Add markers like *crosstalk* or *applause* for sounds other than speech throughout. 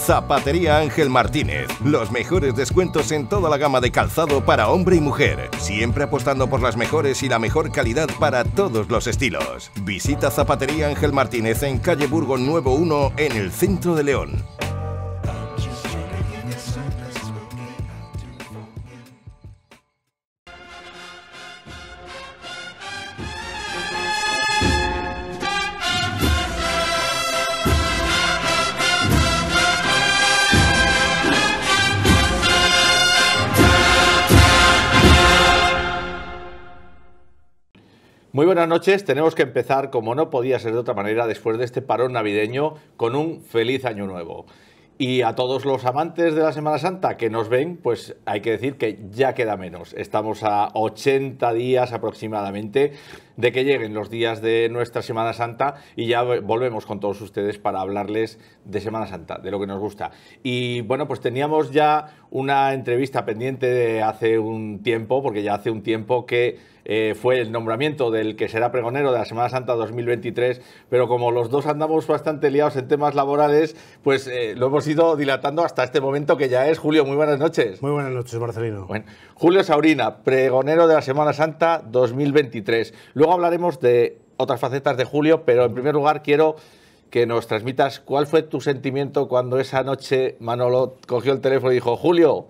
Zapatería Ángel Martínez. Los mejores descuentos en toda la gama de calzado para hombre y mujer. Siempre apostando por las mejores y la mejor calidad para todos los estilos. Visita Zapatería Ángel Martínez en calle Burgo Nuevo 1 en el centro de León. noches. Tenemos que empezar, como no podía ser de otra manera, después de este parón navideño, con un feliz año nuevo. Y a todos los amantes de la Semana Santa que nos ven, pues hay que decir que ya queda menos. Estamos a 80 días aproximadamente de que lleguen los días de nuestra Semana Santa y ya volvemos con todos ustedes para hablarles de Semana Santa, de lo que nos gusta. Y bueno, pues teníamos ya una entrevista pendiente de hace un tiempo, porque ya hace un tiempo que eh, fue el nombramiento del que será pregonero de la Semana Santa 2023, pero como los dos andamos bastante liados en temas laborales, pues eh, lo hemos ido dilatando hasta este momento que ya es. Julio, muy buenas noches. Muy buenas noches, Marcelino. Julio Saurina, pregonero de la Semana Santa 2023. Luego hablaremos de otras facetas de Julio, pero en primer lugar quiero que nos transmitas cuál fue tu sentimiento cuando esa noche Manolo cogió el teléfono y dijo, Julio,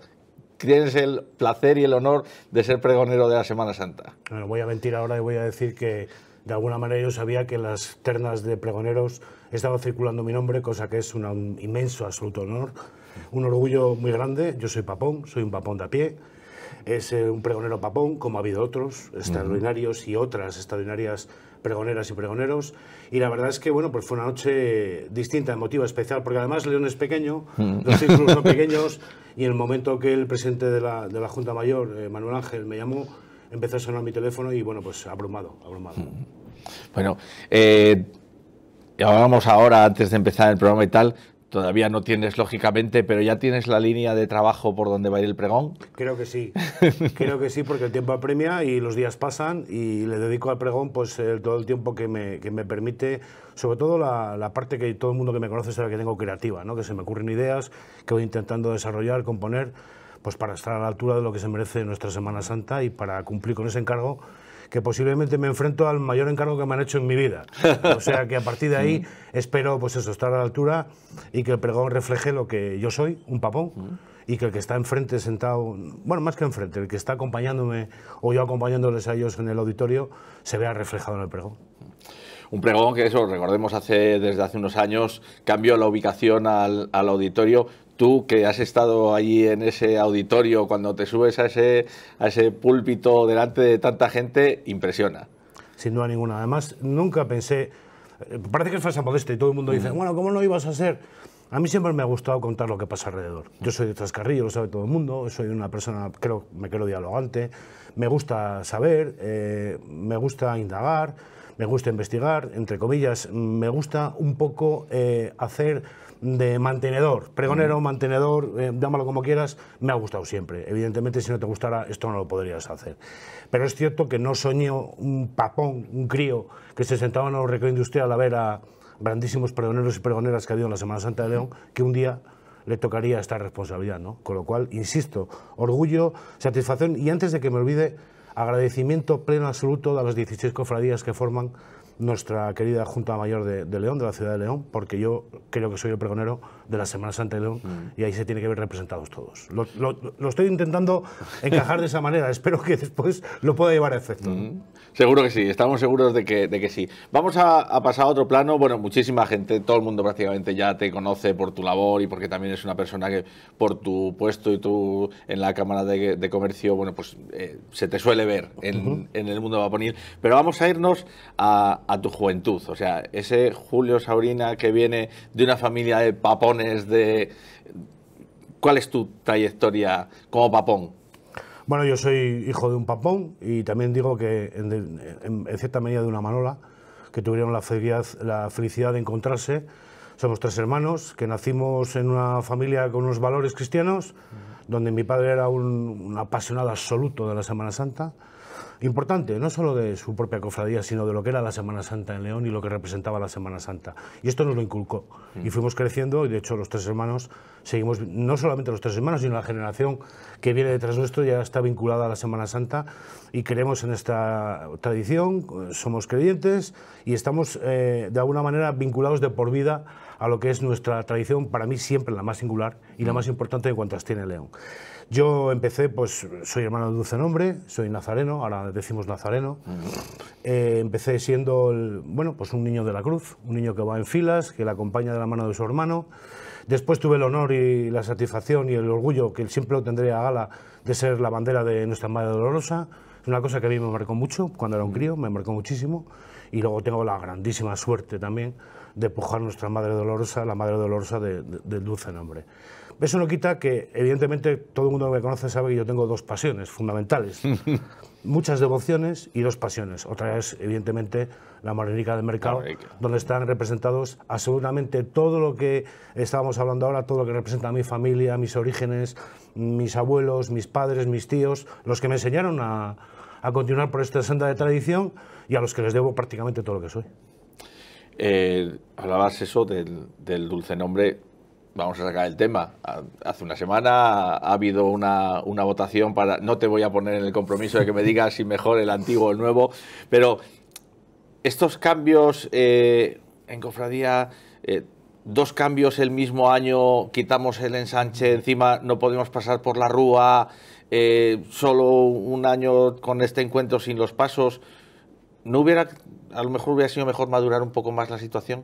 tienes el placer y el honor de ser pregonero de la Semana Santa. Bueno, voy a mentir ahora y voy a decir que de alguna manera yo sabía que en las ternas de pregoneros estaba circulando mi nombre, cosa que es un inmenso, absoluto honor, un orgullo muy grande. Yo soy papón, soy un papón de a pie. Es eh, un pregonero papón, como ha habido otros extraordinarios y otras extraordinarias pregoneras y pregoneros. Y la verdad es que, bueno, pues fue una noche distinta, emotiva, especial, porque además León es pequeño, mm. los círculos son *laughs* pequeños, y en el momento que el presidente de la, de la Junta Mayor, eh, Manuel Ángel, me llamó, empezó a sonar mi teléfono y, bueno, pues abrumado, abrumado. Mm. Bueno, eh, hablamos ahora, antes de empezar el programa y tal, todavía no tienes, lógicamente, pero ya tienes la línea de trabajo por donde va a ir el pregón. Creo que sí, *laughs* creo que sí, porque el tiempo apremia y los días pasan y le dedico al pregón pues eh, todo el tiempo que me, que me permite, sobre todo la, la, parte que todo el mundo que me conoce sabe que tengo creativa, ¿no? que se me ocurren ideas, que voy intentando desarrollar, componer, pues para estar a la altura de lo que se merece nuestra Semana Santa y para cumplir con ese encargo que posiblemente me enfrento al mayor encargo que me han hecho en mi vida. O sea que a partir de ahí mm. espero pues eso, estar a la altura y que el pregón refleje lo que yo soy, un papón, mm. y que el que está enfrente sentado, bueno, más que enfrente, el que está acompañándome o yo acompañándoles a ellos en el auditorio, se vea reflejado en el pregón. Un pregón que eso, recordemos, hace, desde hace unos años cambió la ubicación al auditorio tú que has estado allí en ese auditorio, cuando te subes a ese, a ese púlpito delante de tanta gente, impresiona. Sin duda ninguna. Además, nunca pensé, eh, parece que es falsa modesta y todo el mundo dice, mm. bueno, ¿cómo no ibas a hacer? A mí siempre me ha gustado contar lo que pasa alrededor. Yo soy de Trascarrillo, lo sabe todo el mundo, soy una persona, creo, me creo dialogante, me gusta saber, eh, me gusta indagar, me gusta investigar, entre comillas, me gusta un poco eh, hacer de mantenedor, pregonero, mantenedor, dámalo eh, como quieras, me ha gustado siempre. Evidentemente, si no te gustara, esto no lo podrías hacer. Pero es cierto que no soñó un papón, un crío, que se sentaba en el recreo industrial a ver a grandísimos pregoneros y pregoneras que ha habido en la Semana Santa de León, que un día le tocaría esta responsabilidad, ¿no? Con lo cual, insisto, orgullo, satisfacción y antes de que me olvide, agradecimiento pleno absoluto a las 16 cofradías que forman nuestra querida Junta Mayor de, León, de la ciudad de León, porque yo creo que soy el pregonero de la Semana Santa de León mm. y ahí se tiene que ver representados todos. Lo, estoy intentando encajar de esa manera, *laughs* espero que después lo pueda llevar a efecto. Mm. Seguro que sí, estamos seguros de que, sí. Vamos a, pasar a otro plano, bueno, muchísima gente, todo el mundo prácticamente ya te conoce por tu labor y porque también es una persona que por tu puesto y tú en la Cámara de, Comercio, bueno, pues eh, se te suele ver en, el mundo vaponil, pero vamos a irnos a a tu juventud. O sea, ese Julio Saurina que viene de una familia de papones, de... ¿cuál es tu trayectoria como papón? Bueno, yo soy hijo de un papón y también digo que en, cierta medida de una manola, que tuvieron la felicidad, la felicidad de encontrarse. Somos tres hermanos que nacimos en una familia con unos valores cristianos, donde mi padre era un apasionado absoluto de la Semana Santa importante, no solo de su propia cofradía, sino de lo que era la Semana Santa en León y lo que representaba la Semana Santa. Y esto nos lo inculcó. Mm. Y fuimos creciendo y de hecho los tres hermanos seguimos, no solamente los tres hermanos, sino la generación que viene detrás nuestro ya está vinculada a la Semana Santa y creemos en esta tradición, somos creyentes y estamos eh, de alguna manera vinculados de por vida a lo que es nuestra tradición, para mí siempre la más singular y la mm. más importante de cuantas tiene León. Yo empecé, pues soy hermano de Dulce Nombre, soy nazareno, ahora decimos nazareno. Mm. Eh, empecé siendo, bueno, pues un niño de la cruz, un niño que va en filas, que le acompaña de la mano de su hermano. Después tuve el honor y la satisfacción y el orgullo, que siempre lo tendré a gala, de ser la bandera de Nuestra Madre Dolorosa. Es una cosa que a mí me marcó mucho cuando era un mm. crío, me marcó muchísimo. Y luego tengo la grandísima suerte también de pujar nuestra Madre Dolorosa, la Madre Dolorosa del dulce nombre. Eso no quita que, evidentemente, todo el mundo que me conoce sabe que yo tengo dos pasiones fundamentales. *laughs* Muchas devociones y dos pasiones. Otra es, evidentemente, la marica del Mercado, donde están representados absolutamente todo lo que estábamos hablando ahora, todo lo que representa a mi familia, mis orígenes, mis abuelos, mis padres, mis tíos, los que me enseñaron a, a continuar por esta senda de tradición y a los que les debo prácticamente todo lo que soy. Eh, hablabas eso del, dulce nombre. Vamos a sacar el tema. Hace una semana ha habido una, votación para. No te voy a poner en el compromiso de que me digas si mejor el antiguo o el nuevo, pero estos cambios eh, en cofradía. Eh, dos cambios el mismo año, quitamos el ensanche encima, no podemos pasar por la rúa, solo un año con este encuentro sin los pasos. ¿No hubiera, a lo mejor hubiera sido mejor madurar un poco más la situación?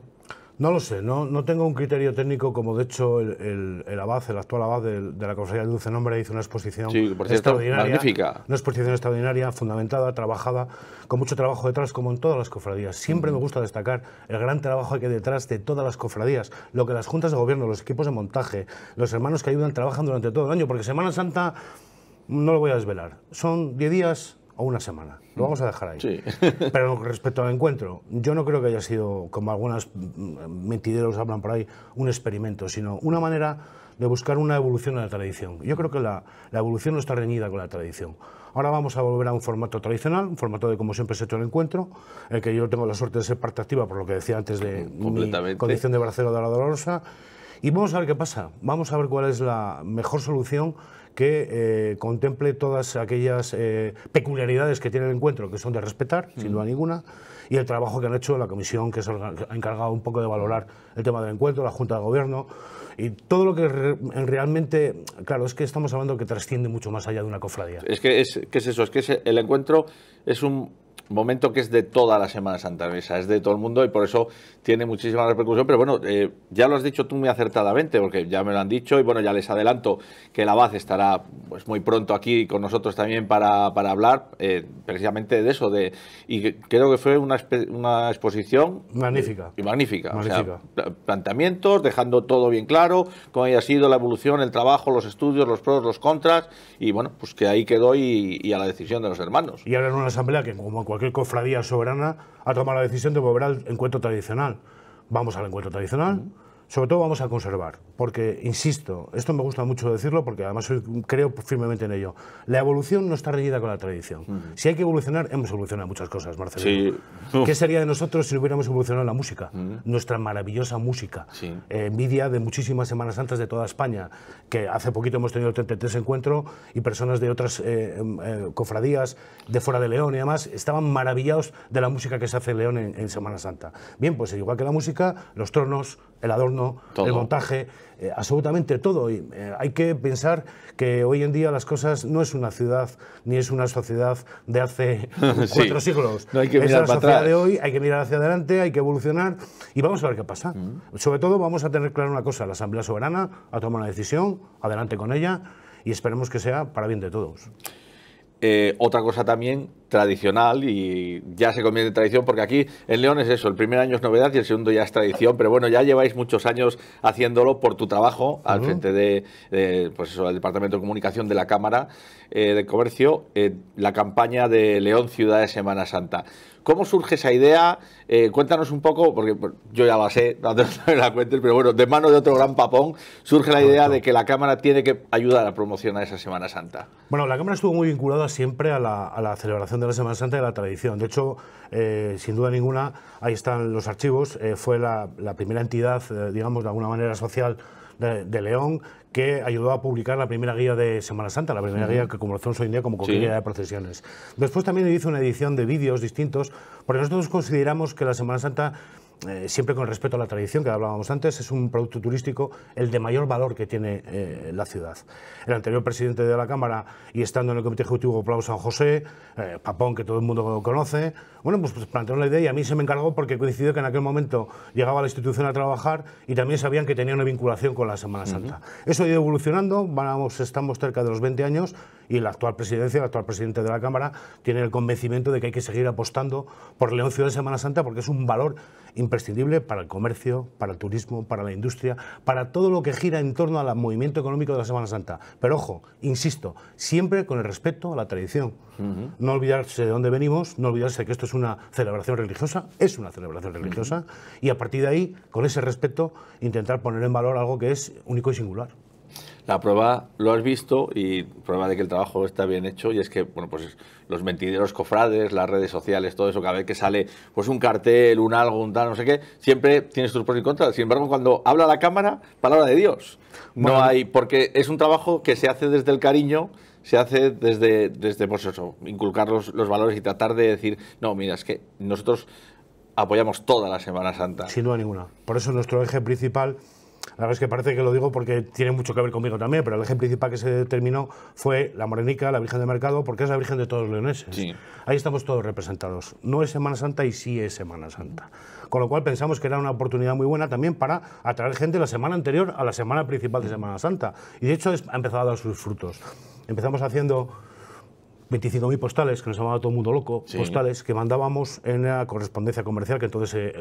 No lo sé, no, no tengo un criterio técnico como de hecho el, abad, el actual abad de, la cofradía de Dulce Nombre hizo una exposición extraordinaria. Una exposición extraordinaria, fundamentada, trabajada, con mucho trabajo detrás, como en todas las cofradías. Siempre me gusta destacar el gran trabajo que hay detrás de todas las cofradías, lo que las juntas de gobierno, los equipos de montaje, los hermanos que ayudan trabajan durante todo el año, porque Semana Santa, no lo voy a desvelar, son 10 días o una semana. Lo vamos a dejar ahí. *laughs* Pero respecto al encuentro, yo no creo que haya sido, como algunos mentideros hablan por ahí, un experimento, sino una manera de buscar una evolución de la tradición. Yo creo que la, evolución no está reñida con la tradición. Ahora vamos a volver a un formato tradicional, un formato de como siempre se ha hecho el encuentro, el que yo tengo la suerte de ser parte activa, por lo que decía antes de condición de bracero de la Dolorosa. Y vamos a ver qué pasa, vamos a ver cuál es la mejor solución que eh, contemple todas aquellas eh, peculiaridades que tiene el encuentro, que son de respetar, sin mm. duda ninguna, y el trabajo que han hecho la comisión, que se ha encargado un poco de valorar el tema del encuentro, la Junta de Gobierno, y todo lo que realmente, claro, es que estamos hablando que trasciende mucho más allá de una cofradía. Es que es, es eso, es que el encuentro es un momento que es de toda la Semana Santa Misa, es de todo el mundo y por eso tiene muchísima repercusión, pero bueno, eh, ya lo has dicho tú muy acertadamente, porque ya me lo han dicho y bueno, ya les adelanto que la BAZ estará pues muy pronto aquí con nosotros también para, para hablar eh, precisamente de eso, de y creo que fue una, exposición eh, magnífica. Y, magnífica, planteamientos, dejando todo bien claro, cómo haya sido la evolución, el trabajo, los estudios, los pros, los contras, y bueno, pues que ahí quedó y, a la decisión de los hermanos. Y ahora en una asamblea que como en cualquier cofradía soberana ha tomado la decisión de volver al encuentro tradicional vamos al encuentro tradicional. Sobre todo vamos a conservar, porque, insisto, esto me gusta mucho decirlo porque además creo firmemente en ello. La evolución no está reñida con la tradición. Si hay que evolucionar, hemos evolucionado muchas cosas, Marcelo, ¿Qué sería de nosotros si no hubiéramos evolucionado la música? Nuestra maravillosa música. Eh, envidia de muchísimas Semanas Santas de toda España, que hace poquito hemos tenido 33 encuentros y personas de otras eh, em, eh, cofradías de fuera de León y demás estaban maravillados de la música que se hace en León en Semana Santa. Bien, pues igual que la música, los tronos, el adorno, el montaje, eh, absolutamente todo. Eh, hay que pensar que hoy en día las cosas no es una ciudad ni es una sociedad de hace *laughs* cuatro siglos. hay que mirar es sociedad atrás. de hoy, hay que mirar hacia adelante, hay que evolucionar y vamos a ver qué pasa. Mm. Sobre todo vamos a tener claro una cosa, la Asamblea Soberana ha tomado una decisión, adelante con ella y esperemos que sea para bien de todos. Eh, otra cosa también tradicional y ya se convierte en tradición porque aquí en León es eso, el primer año es novedad y el segundo ya es tradición, pero bueno, ya lleváis muchos años haciéndolo por tu trabajo al frente de, del pues Departamento de Comunicación de la Cámara eh, de Comercio, eh, la campaña de León Ciudad de Semana Santa. ¿Cómo surge esa idea? Eh, cuéntanos un poco, porque yo ya la sé, *laughs* la cuentes, pero bueno, de mano de otro gran papón surge la idea de que la Cámara tiene que ayudar a promocionar esa Semana Santa. Bueno, la Cámara estuvo muy vinculada siempre a la, celebración de la Semana Santa y a la tradición. De hecho, eh, sin duda ninguna, ahí están los archivos, eh, fue la, primera entidad, digamos, de alguna manera social de, León que ayudó a publicar la primera guía de Semana Santa, la primera guía que conocemos hoy en día como guía de procesiones. Después también hizo una edición de vídeos distintos, porque nosotros consideramos que la Semana Santa eh, siempre con respeto a la tradición que hablábamos antes, es un producto turístico el de mayor valor que tiene eh, la ciudad. El anterior presidente de la Cámara y estando en el Comité Ejecutivo Pablo San José, eh, Papón, que todo el mundo conoce, bueno, pues, pues, plantearon la idea y a mí se me encargó porque coincidió que en aquel momento llegaba la institución a trabajar y también sabían que tenía una vinculación con la Semana Santa. Eso ha ido evolucionando, estamos cerca de los 20 años y la actual presidencia, el actual presidente de la Cámara, tiene el convencimiento de que hay que seguir apostando por León Ciudad de Semana Santa porque es un valor imprescindible para el comercio, para el turismo, para la industria, para todo lo que gira en torno al movimiento económico de la Semana Santa. Pero ojo, insisto, siempre con el respeto a la tradición. No olvidarse de dónde venimos, no olvidarse que esto es un una celebración religiosa, es una celebración religiosa, y a partir de ahí, con ese respeto, intentar poner en valor algo que es único y singular. La prueba lo has visto y prueba de que el trabajo está bien hecho y es que bueno pues los mentideros cofrades, las redes sociales, todo eso, cada vez que sale pues un cartel, un algo, un tal, no sé qué, siempre tienes tus pros y contras. Sin embargo, cuando habla la cámara, palabra de Dios. no hay porque es un trabajo que se hace desde el cariño se hace desde, desde pues eso, inculcar los, valores y tratar de decir, no, mira, es que nosotros apoyamos toda la Semana Santa. Sin duda ninguna. Por eso nuestro eje principal, la verdad es que parece que lo digo porque tiene mucho que ver conmigo también, pero el eje principal que se determinó fue la Morenica, la Virgen del Mercado, porque es la Virgen de todos los leoneses. Ahí estamos todos representados. No es Semana Santa y sí es Semana Santa. Con lo cual pensamos que era una oportunidad muy buena también para atraer gente la semana anterior a la semana principal de Semana Santa. Y de hecho ha empezado a dar sus frutos empezamos haciendo 25.000 postales, que nos llamaba todo el mundo loco, postales que mandábamos en la correspondencia comercial, que entonces se eh,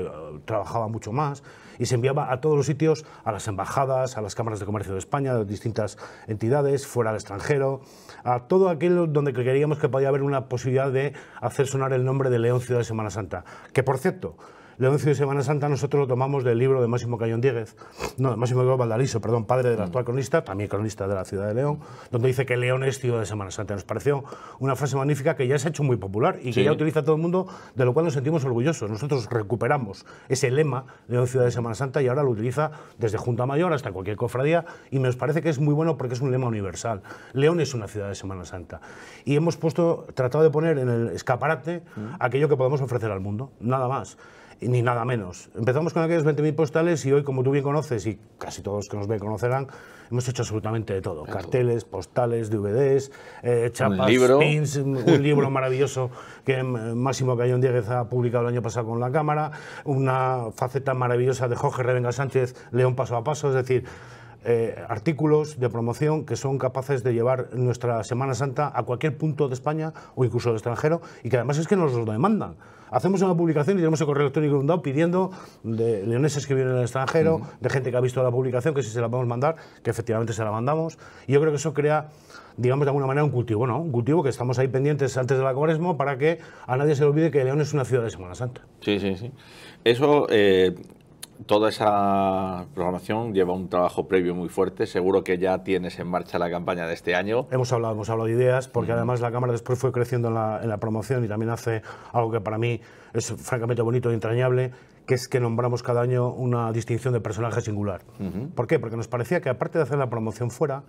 trabajaba mucho más, y se enviaba a todos los sitios, a las embajadas, a las cámaras de comercio de España, a distintas entidades, fuera del extranjero, a todo aquello donde queríamos que podía haber una posibilidad de hacer sonar el nombre de León Ciudad de Semana Santa. Que por cierto, el ciudad de Semana Santa nosotros lo tomamos del libro de Máximo Cayón Dieguez, no, de Máximo Cayón Valdaliso, perdón, padre del mm. actual cronista, también cronista de la ciudad de León, donde dice que León es ciudad de Semana Santa. Nos pareció una frase magnífica que ya se ha hecho muy popular y que ya utiliza todo el mundo, de lo cual nos sentimos orgullosos. Nosotros recuperamos ese lema León ciudad de Semana Santa y ahora lo utiliza desde Junta Mayor hasta cualquier cofradía y nos parece que es muy bueno porque es un lema universal. León es una ciudad de Semana Santa. Y hemos puesto, tratado de poner en el escaparate mm. aquello que podemos ofrecer al mundo, nada más ni nada menos. Empezamos con aquellos 20.000 postales y hoy, como tú bien conoces, y casi todos que nos ven conocerán, hemos hecho absolutamente de todo. Carteles, postales, DVDs, eh, chapas, ¿Un libro? pins, un *laughs* libro maravilloso que eh, Máximo Cayón Dieguez ha publicado el año pasado con la Cámara, una faceta maravillosa de Jorge Revenga Sánchez, León Paso a Paso, es decir... Eh, artículos de promoción que son capaces de llevar nuestra Semana Santa a cualquier punto de España o incluso de extranjero y que además es que nos lo demandan. Hacemos una publicación y tenemos el correo electrónico inundado pidiendo de leoneses que vienen en el extranjero, de gente que ha visto la publicación, que si se la podemos mandar, que efectivamente se la mandamos. Y yo creo que eso crea digamos de alguna manera, un cultivo, ¿no? Un cultivo que estamos ahí pendientes antes de la para que a nadie se le olvide que León es una ciudad de Semana Santa. Sí, sí, sí. Eso, eh, toda esa programación lleva un trabajo previo muy fuerte. Seguro que ya tienes en marcha la campaña de este año. Hemos hablado, hemos hablado de ideas, porque además la Cámara después fue creciendo en la, promoción y también hace algo que para mí es francamente bonito e entrañable, que es que nombramos cada año una distinción de personaje singular. ¿Por qué? Porque nos parecía que aparte de hacer la promoción fuera,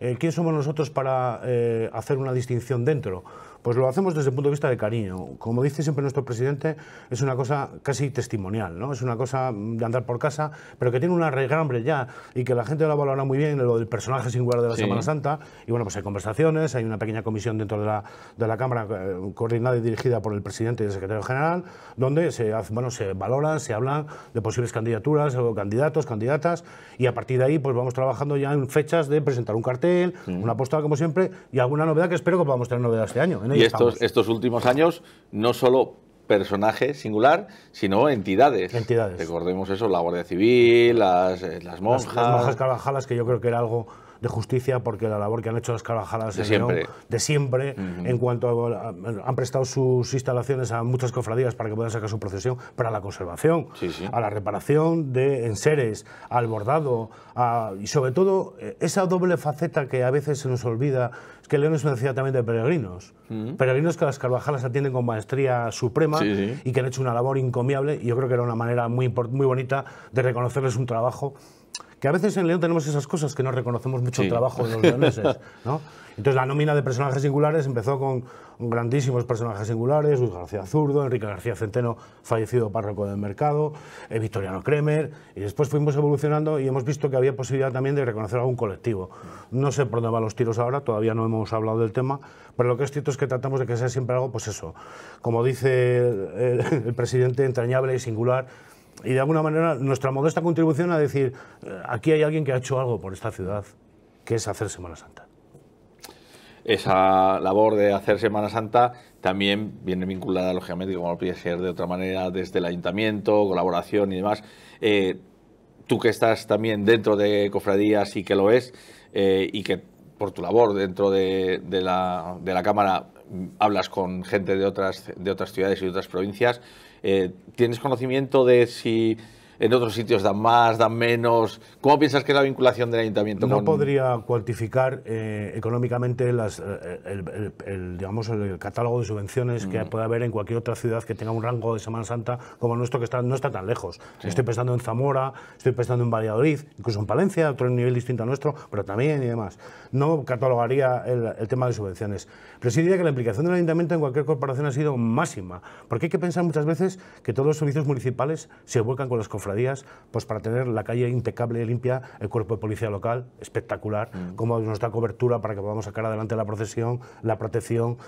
eh, ¿quién somos nosotros para eh, hacer una distinción dentro? Pues lo hacemos desde el punto de vista de cariño. Como dice siempre nuestro presidente, es una cosa casi testimonial, ¿no? Es una cosa de andar por casa, pero que tiene una regambre ya y que la gente la valora muy bien, lo del personaje singular de la Semana Santa. Y bueno, pues hay conversaciones, hay una pequeña comisión dentro de la, de la Cámara eh, coordinada y dirigida por el presidente y el secretario general, donde se, bueno, se valoran, se hablan de posibles candidaturas o candidatos, candidatas, y a partir de ahí pues vamos trabajando ya en fechas de presentar un cartel, una postal como siempre, y alguna novedad que espero que podamos tener novedad este año. ¿eh? y estos, estos últimos años, no solo personaje singular, sino entidades. Entidades. Recordemos eso, la Guardia Civil, las, eh, monjas. Las, las monjas carvajalas, que yo creo que era algo de justicia, porque la labor que han hecho las Carvajalas de siempre, de siempre en cuanto han prestado sus instalaciones a muchas cofradías para que puedan sacar su procesión, para la conservación, a la reparación de enseres, al bordado, y sobre todo eh, esa doble faceta que a veces se nos olvida, es que León es una ciudad también de peregrinos, peregrinos que las Carvajalas atienden con maestría suprema y que han hecho una labor encomiable, y yo creo que era una manera muy, muy bonita de reconocerles un trabajo que a veces en León tenemos esas cosas que no reconocemos mucho el trabajo de los *laughs* leoneses. Entonces la nómina de personajes singulares empezó con grandísimos personajes singulares, Luis García Zurdo, Enrique García Centeno, fallecido párroco del mercado, eh, Victoriano Kremer, y después fuimos evolucionando y hemos visto que había posibilidad también de reconocer algún colectivo. No sé por dónde van los tiros ahora, todavía no hemos hablado del tema, pero lo que es cierto es que tratamos de que sea siempre algo, pues eso, como dice el presidente, entrañable y singular, y de alguna manera nuestra modesta contribución a decir, eh, aquí hay alguien que ha hecho algo por esta ciudad, que es hacer Semana Santa. Esa labor de hacer Semana Santa también viene vinculada, lógicamente, como podría ser de otra manera, desde el ayuntamiento, colaboración y demás. Eh, tú que estás también dentro de cofradías y que lo es, eh, y que por tu labor dentro de, la, de la Cámara mm, hablas con gente de otras, de otras ciudades y de otras provincias, eh, ¿Tienes conocimiento de si en otros sitios dan más, dan menos. ¿Cómo piensas que es la vinculación del ayuntamiento? No podría cuantificar eh, económicamente eh, el, catálogo de subvenciones que mm. puede haber en cualquier otra ciudad que tenga un rango de Semana Santa como el nuestro, que no está tan lejos. Estoy pensando en Zamora, estoy pensando en Valladolid, incluso en Palencia, otro nivel distinto al nuestro, pero también y demás. No catalogaría el, tema de subvenciones. Pero sí diría que la implicación del ayuntamiento en cualquier corporación ha sido máxima, porque hay que pensar muchas veces que todos los servicios municipales se vuelcan con los cofres días, pues para tener la calle impecable y limpia, el cuerpo de policía local, espectacular, mm. como nos da cobertura para que podamos sacar adelante la procesión, la protección.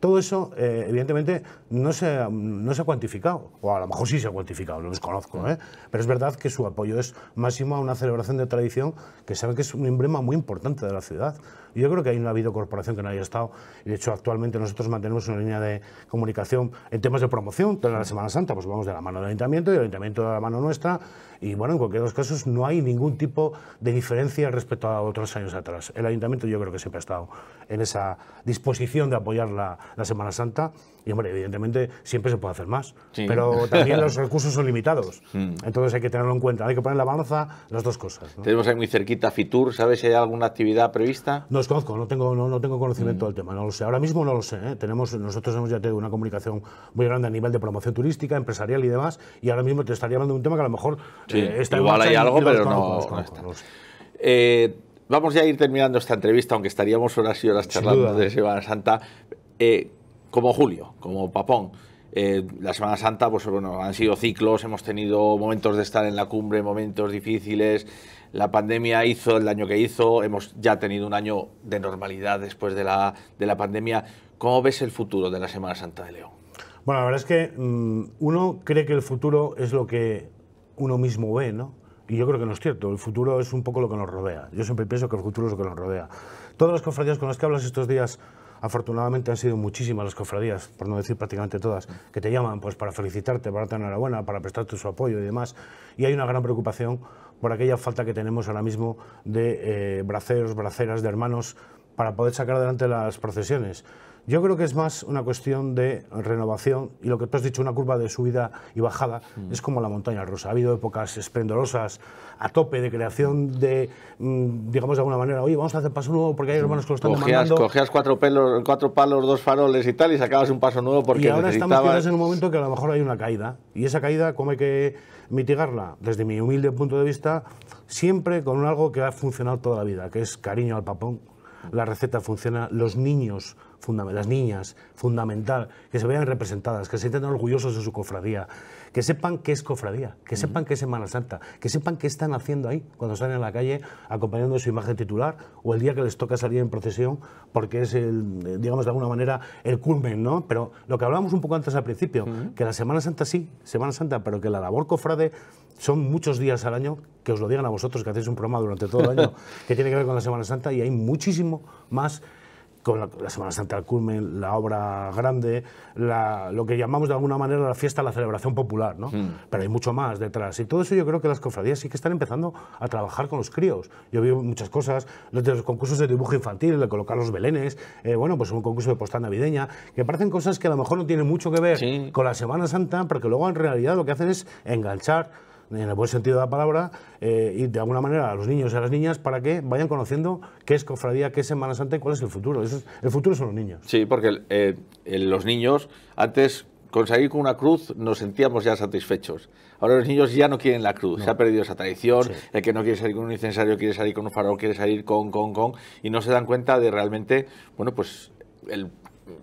todo eso, eh, evidentemente, no se, no se ha cuantificado, o a lo mejor sí se ha cuantificado, lo desconozco, mm. ¿eh? pero es verdad que su apoyo es máximo a una celebración de tradición que sabe que es un emblema muy importante de la ciudad. Yo creo que ahí no ha habido corporación que no haya estado. Y de hecho, actualmente nosotros mantenemos una línea de comunicación en temas de promoción. de la Semana Santa, pues vamos de la mano del ayuntamiento y el ayuntamiento de la mano nuestra. Y bueno, en cualquier de los casos no hay ningún tipo de diferencia respecto a otros años atrás. El ayuntamiento yo creo que siempre ha estado en esa disposición de apoyar la Semana Santa. Y hombre, evidentemente siempre se puede hacer más, pero *laughs* también los recursos son limitados. Mm. Entonces hay que tenerlo en cuenta, hay que poner la balanza las dos cosas. Tenemos ahí muy cerquita Fitur, ¿sabes si hay alguna actividad prevista? No desconozco, no tengo, no, tengo conocimiento mm. del tema, no lo sé. Ahora mismo no lo sé. ¿eh? Tenemos, nosotros hemos ya tenido una comunicación muy grande a nivel de promoción turística, empresarial y demás, y ahora mismo te estaría hablando de un tema que a lo mejor eh, está Igual hay algo, pero no, eh, vamos ya a ir terminando esta entrevista, aunque estaríamos horas y horas charlando de Semana Santa como julio, como papón. Eh, la Semana Santa, pues bueno, han sido ciclos, hemos tenido momentos de estar en la cumbre, momentos difíciles. La pandemia hizo el daño que hizo, hemos ya tenido un año de normalidad después de la, de la pandemia. ¿Cómo ves el futuro de la Semana Santa de León? Bueno, la verdad es que mm, uno cree que el futuro es lo que uno mismo ve, ¿no? Y yo creo que no es cierto. El futuro es un poco lo que nos rodea. Yo siempre pienso que el futuro es lo que nos rodea. Todas las conferencias con las que hablas estos días Afortunadamente han sido muchísimas las cofradías, por no decir prácticamente todas, que te llaman pues, para felicitarte, para darte enhorabuena, para prestarte su apoyo y demás. Y hay una gran preocupación por aquella falta que tenemos ahora mismo de eh, braceros, braceras, de hermanos, para poder sacar adelante las procesiones. Yo creo que es más una cuestión de renovación y lo que tú has dicho, una curva de subida y bajada, mm. es como la montaña rusa. Ha habido épocas esplendorosas, a tope, de creación de, mm, digamos de alguna manera, oye, vamos a hacer paso nuevo porque hay mm. hermanos que lo están demandando. Cogías cuatro, pelos, cuatro palos, dos faroles y tal y sacabas un paso nuevo porque Y ahora estamos en un momento que a lo mejor hay una caída y esa caída, ¿cómo hay que mitigarla? Desde mi humilde punto de vista, siempre con algo que ha funcionado toda la vida, que es cariño al papón. La receta funciona, los niños las niñas, fundamental, que se vean representadas, que se sientan orgullosos de su cofradía, que sepan qué es cofradía, que sepan qué es Semana Santa, que sepan qué están haciendo ahí cuando salen a la calle acompañando su imagen titular o el día que les toca salir en procesión porque es, el, eh, digamos, de alguna manera el culmen, ¿no? Pero lo que hablábamos un poco antes al principio, que la Semana Santa sí, Semana Santa, pero que la labor cofrade son muchos días al año, que os lo digan a vosotros que hacéis un programa durante todo el año *laughs* que tiene que ver con la Semana Santa y hay muchísimo más con la, Semana Santa del Culmen, la obra grande, lo que llamamos de alguna manera la fiesta, la celebración popular, ¿no? Hmm. Pero hay mucho más detrás. Y todo eso yo creo que las cofradías sí que están empezando a trabajar con los críos. Yo vi muchas cosas, los, de los concursos de dibujo infantil, de colocar los belenes, eh, bueno, pues un concurso de postal navideña, que parecen cosas que a lo mejor no tienen mucho que ver con la Semana Santa, pero luego en realidad lo que hacen es enganchar en el buen sentido de la palabra, eh, y de alguna manera a los niños y a las niñas para que vayan conociendo qué es cofradía, qué es Semana Santa y cuál es el futuro. el futuro son los niños. Sí, porque eh, los niños antes salir con una cruz nos sentíamos ya satisfechos. Ahora los niños ya no quieren la cruz, se ha perdido esa tradición, el que no quiere salir con un incensario quiere salir con un farol, quiere salir con, con, con, y no se dan cuenta de realmente, bueno, pues el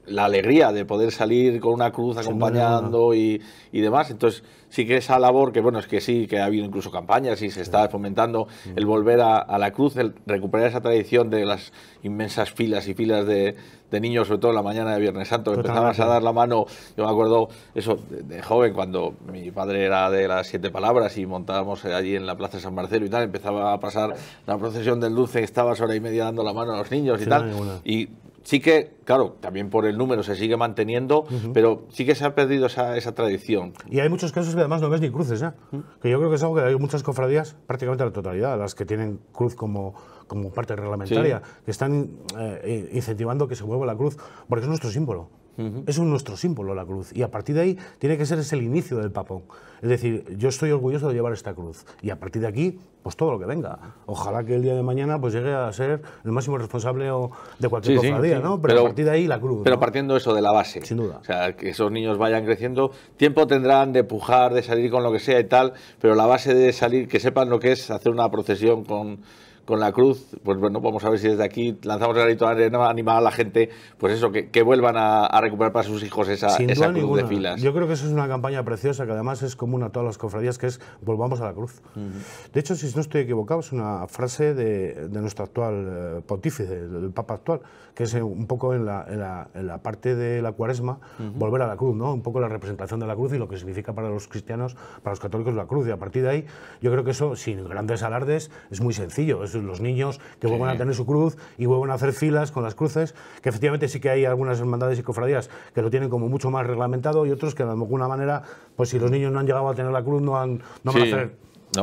la alegría de poder salir con una cruz acompañando y, demás. Entonces, sí que esa labor, que bueno, es que sí, que ha habido incluso campañas y se está fomentando el volver a, la cruz, el recuperar esa tradición de las inmensas filas y filas de, niños, sobre todo en la mañana de Viernes Santo, que empezabas a dar la mano. Yo me acuerdo eso de, joven, cuando mi padre era de las siete palabras y montábamos eh, allí en la Plaza San Marcelo y tal, empezaba a pasar la procesión del dulce, estabas hora y media dando la mano a los niños y tal. y sí que, claro, también por el número se sigue manteniendo, pero sí que se ha perdido esa, tradición. Y hay muchos casos que además no ves ni cruces, ya. ¿eh? que yo creo que es algo que hay muchas cofradías, prácticamente la totalidad, las que tienen cruz como, como parte reglamentaria, que están eh, incentivando que se mueva la cruz, porque es nuestro símbolo. Es un nuestro símbolo la cruz y a partir de ahí tiene que ser ese el inicio del papón. Es decir, yo estoy orgulloso de llevar esta cruz y a partir de aquí, pues todo lo que venga. Ojalá que el día de mañana pues llegue a ser el máximo responsable de cualquier cosa cofradía, ¿no? Pero, a partir de ahí la cruz. Pero partiendo eso de la base. Sin duda. O sea, que esos niños vayan creciendo, tiempo tendrán de pujar, de salir con lo que sea y tal, pero la base de salir, que sepan lo que es hacer una procesión con con la cruz, pues bueno, vamos a ver si desde aquí lanzamos el arito de animar a la gente, pues eso, que, vuelvan a, recuperar para sus hijos esa, esa cruz de filas. Yo creo que eso es una campaña preciosa que además es común a todas las cofradías, que es volvamos a la cruz. De hecho, si no estoy equivocado, es una frase de, de nuestro actual eh, pontífice, del Papa actual, que es un poco en la, en la, parte de la cuaresma, volver a la cruz, ¿no? Un poco la representación de la cruz y lo que significa para los cristianos, para los católicos la cruz. Y a partir de ahí, yo creo que eso, sin grandes alardes, es muy sencillo. Pues, los niños que vuelvan vuelven a tener su cruz y vuelvan a hacer filas con las cruces, que efectivamente sí que hay algunas hermandades y cofradías que lo tienen como mucho más reglamentado y otros que de alguna manera, pues si los niños no han llegado a tener la cruz, no, han, van a hacer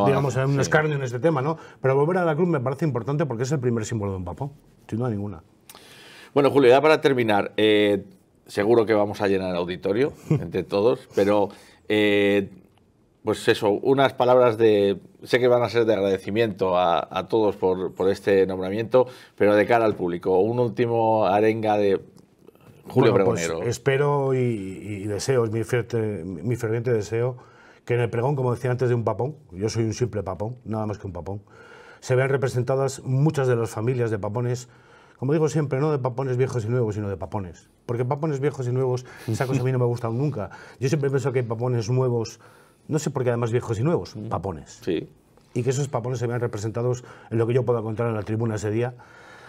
digamos, un escarnio en este tema, ¿no? Pero volver a la cruz me parece importante porque es el primer símbolo de un papón, sin duda ninguna. Bueno, Julio, ya para terminar, eh, seguro que vamos a llenar el auditorio *laughs* entre todos, pero eh, pues eso, unas palabras de, sé que van a ser de agradecimiento a, todos por, este nombramiento, pero de cara al público, un último arenga de Julio pues Pregonero. espero y, deseo, es mi, mi ferviente deseo, que en el pregón, como decía antes, de un papón, yo soy un simple papón, nada más que un papón, se vean representadas muchas de las familias de papones, como digo siempre, no de papones viejos y nuevos, sino de papones. Porque papones viejos y nuevos, esa cosa a mí no me ha gustado nunca. Yo siempre pienso que hay papones nuevos no sé por qué además viejos y nuevos, papones. Y que esos papones se vean representados en lo que yo puedo contar en la tribuna ese día,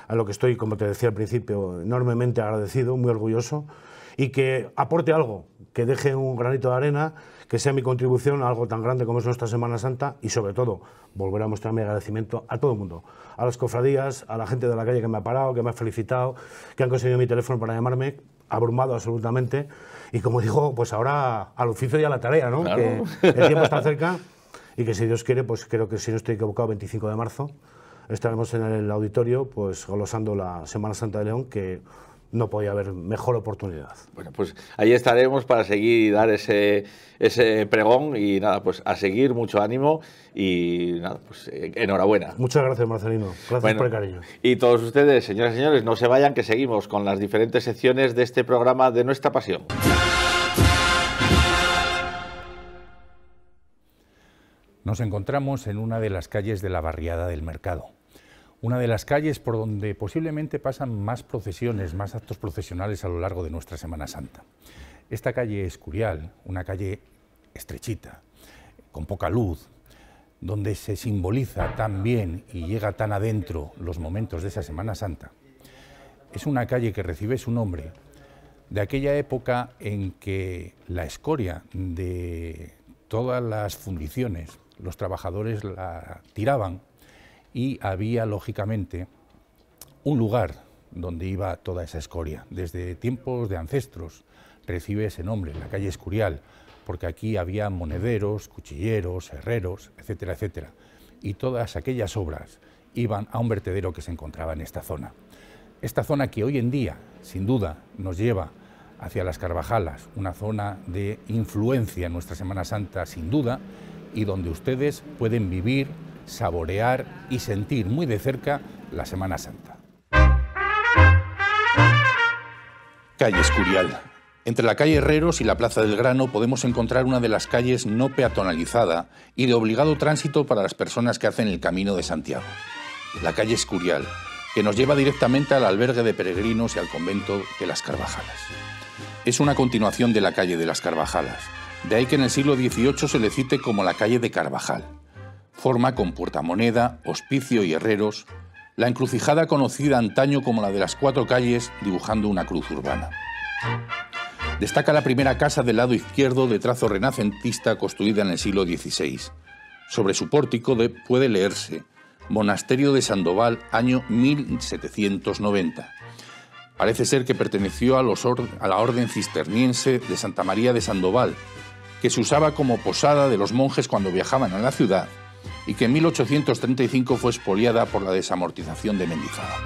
a lo que estoy, como te decía al principio, enormemente agradecido, muy orgulloso, y que aporte algo, que deje un granito de arena, que sea mi contribución a algo tan grande como es nuestra Semana Santa, y sobre todo, volver a mostrar mi agradecimiento a todo el mundo, a las cofradías, a la gente de la calle que me ha parado, que me ha felicitado, que han conseguido mi teléfono para llamarme, abrumado absolutamente. Y como dijo, pues ahora al oficio y a la tarea, ¿no? Que el tiempo está cerca y que si Dios quiere, pues creo que si no estoy equivocado, 25 de marzo estaremos en el auditorio pues golosando la Semana Santa de León, que no podía haber mejor oportunidad. Bueno, pues ahí estaremos para seguir y dar ese, pregón y nada, pues a seguir, mucho ánimo y nada, pues eh, enhorabuena. Muchas gracias, Marcelino. Gracias por el cariño. Y todos ustedes, señoras y señores, no se vayan que seguimos con las diferentes secciones de este programa de Nuestra Pasión. Nos encontramos en una de las calles de la barriada del mercado una de las calles por donde posiblemente pasan más procesiones, más actos procesionales a lo largo de nuestra Semana Santa. Esta calle escurial, una calle estrechita, con poca luz, donde se simboliza tan bien y llega tan adentro los momentos de esa Semana Santa. Es una calle que recibe su nombre de aquella época en que la escoria de todas las fundiciones, los trabajadores la tiraban y había, lógicamente, un lugar donde iba toda esa escoria. Desde tiempos de ancestros recibe ese nombre, la calle Escurial, porque aquí había monederos, cuchilleros, herreros, etcétera, etcétera. Y todas aquellas obras iban a un vertedero que se encontraba en esta zona. Esta zona que hoy en día, sin duda, nos lleva hacia las Carvajalas, una zona de influencia en nuestra Semana Santa, sin duda, y donde ustedes pueden vivir saborear y sentir muy de cerca la Semana Santa. Calle Escurial. Entre la calle Herreros y la Plaza del Grano podemos encontrar una de las calles no peatonalizada y de obligado tránsito para las personas que hacen el Camino de Santiago. La calle Escurial, que nos lleva directamente al albergue de peregrinos y al convento de las Carvajalas. Es una continuación de la calle de las Carvajalas, de ahí que en el siglo XVIII se le cite como la calle de Carvajal forma con moneda, hospicio y herreros, la encrucijada conocida antaño como la de las cuatro calles dibujando una cruz urbana. Destaca la primera casa del lado izquierdo de trazo renacentista construida en el siglo XVI. Sobre su pórtico puede leerse Monasterio de Sandoval, año 1790. Parece ser que perteneció a, a la orden cisterniense de Santa María de Sandoval, que se usaba como posada de los monjes cuando viajaban a la ciudad y que en 1835 fue expoliada por la desamortización de Mendizábal.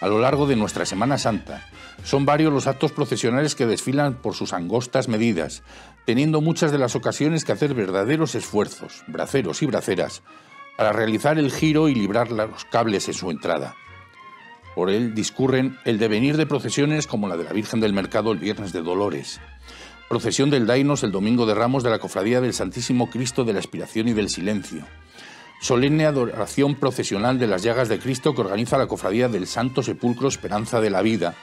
A lo largo de nuestra Semana Santa, son varios los actos procesionales que desfilan por sus angostas medidas, teniendo muchas de las ocasiones que hacer verdaderos esfuerzos, braceros y braceras, para realizar el giro y librar los cables en su entrada. Por él discurren el devenir de procesiones como la de la Virgen del Mercado el Viernes de Dolores, Procesión del Dainos el domingo de Ramos de la Cofradía del Santísimo Cristo de la Expiración y del Silencio. Solemne adoración procesional de las llagas de Cristo que organiza la Cofradía del Santo Sepulcro Esperanza de la Vida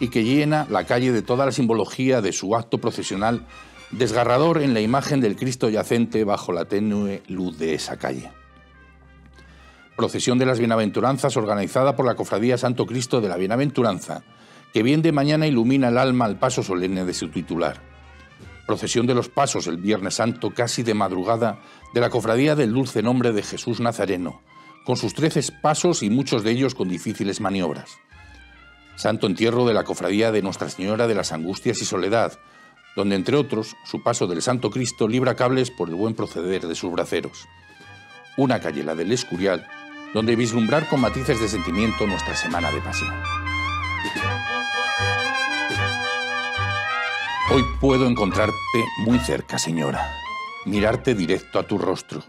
y que llena la calle de toda la simbología de su acto procesional, desgarrador en la imagen del Cristo yacente bajo la tenue luz de esa calle. Procesión de las Bienaventuranzas organizada por la Cofradía Santo Cristo de la Bienaventuranza, que bien de mañana ilumina el alma al paso solemne de su titular procesión de los pasos el Viernes Santo casi de madrugada de la cofradía del dulce nombre de Jesús Nazareno, con sus trece pasos y muchos de ellos con difíciles maniobras. Santo entierro de la cofradía de Nuestra Señora de las Angustias y Soledad, donde entre otros su paso del Santo Cristo libra cables por el buen proceder de sus braceros. Una calle, la del Escurial, donde vislumbrar con matices de sentimiento nuestra semana de pasión. Hoy puedo encontrarte muy cerca, señora. Mirarte directo a tu rostro.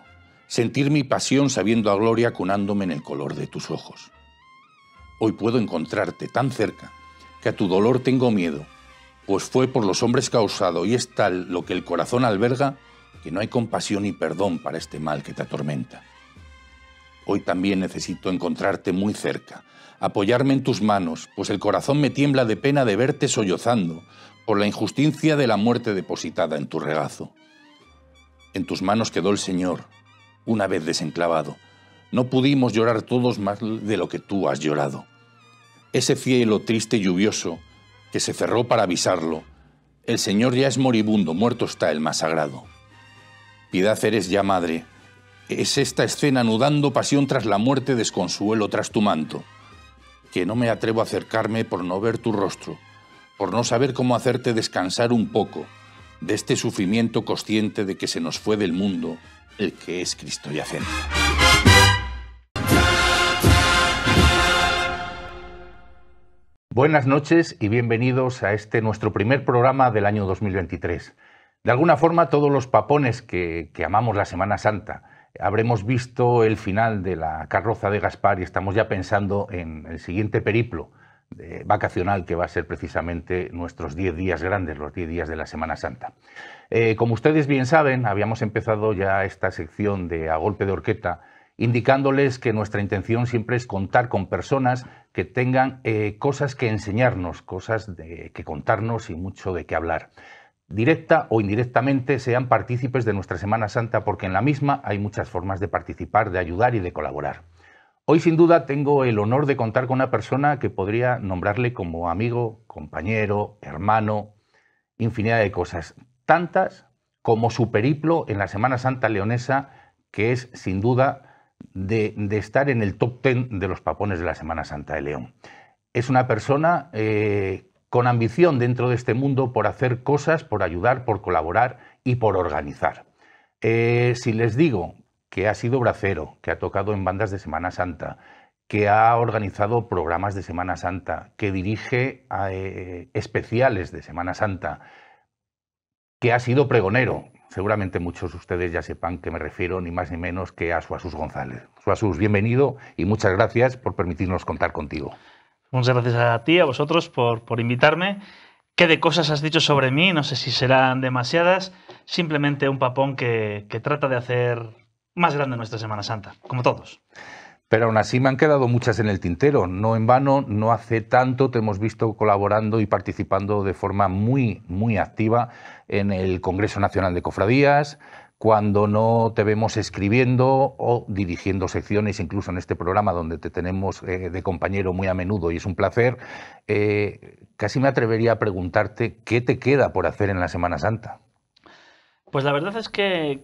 Sentir mi pasión sabiendo a gloria cunándome en el color de tus ojos. Hoy puedo encontrarte tan cerca que a tu dolor tengo miedo, pues fue por los hombres causado y es tal lo que el corazón alberga que no hay compasión y perdón para este mal que te atormenta. Hoy también necesito encontrarte muy cerca, apoyarme en tus manos, pues el corazón me tiembla de pena de verte sollozando, por la injusticia de la muerte depositada en tu regazo. En tus manos quedó el Señor, una vez desenclavado. No pudimos llorar todos más de lo que tú has llorado. Ese cielo triste y lluvioso, que se cerró para avisarlo, el Señor ya es moribundo, muerto está el más sagrado. Piedad eres ya, madre, es esta escena anudando pasión tras la muerte, desconsuelo tras tu manto, que no me atrevo a acercarme por no ver tu rostro, por no saber cómo hacerte descansar un poco de este sufrimiento consciente de que se nos fue del mundo el que es Cristo yacente. Buenas noches y bienvenidos a este nuestro primer programa del año 2023. De alguna forma, todos los papones que, que, amamos la Semana Santa habremos visto el final de la carroza de Gaspar y estamos ya pensando en el siguiente periplo, eh, vacacional que va a ser precisamente nuestros 10 días grandes, los 10 días de la Semana Santa. Eh, como ustedes bien saben, habíamos empezado ya esta sección de A Golpe de Orqueta indicándoles que nuestra intención siempre es contar con personas que tengan eh, cosas que enseñarnos, cosas de, que contarnos y mucho de qué hablar. Directa o indirectamente sean partícipes de nuestra Semana Santa porque en la misma hay muchas formas de participar, de ayudar y de colaborar. Hoy sin duda tengo el honor de contar con una persona que podría nombrarle como amigo, compañero, hermano, infinidad de cosas, tantas como su periplo en la Semana Santa leonesa, que es sin duda de, estar en el top ten de los papones de la Semana Santa de León. Es una persona eh, con ambición dentro de este mundo por hacer cosas, por ayudar, por colaborar y por organizar. Eh, si les digo que ha sido bracero, que ha tocado en bandas de Semana Santa, que ha organizado programas de Semana Santa, que dirige eh, especiales de Semana Santa, que ha sido pregonero. Seguramente muchos de ustedes ya sepan que me refiero ni más ni menos que a Suasús González. Suasús, bienvenido y muchas gracias por permitirnos contar contigo. Muchas gracias a ti, a vosotros, por, invitarme. ¿Qué de cosas has dicho sobre mí? No sé si serán demasiadas. Simplemente un papón que, que trata de hacer más grande nuestra Semana Santa, como todos. Pero aún así me han quedado muchas en el tintero. No en vano, no hace tanto te hemos visto colaborando y participando de forma muy, muy activa en el Congreso Nacional de Cofradías, cuando no te vemos escribiendo o dirigiendo secciones, incluso en este programa donde te tenemos eh, de compañero muy a menudo y es un placer, eh, casi me atrevería a preguntarte qué te queda por hacer en la Semana Santa. Pues la verdad es que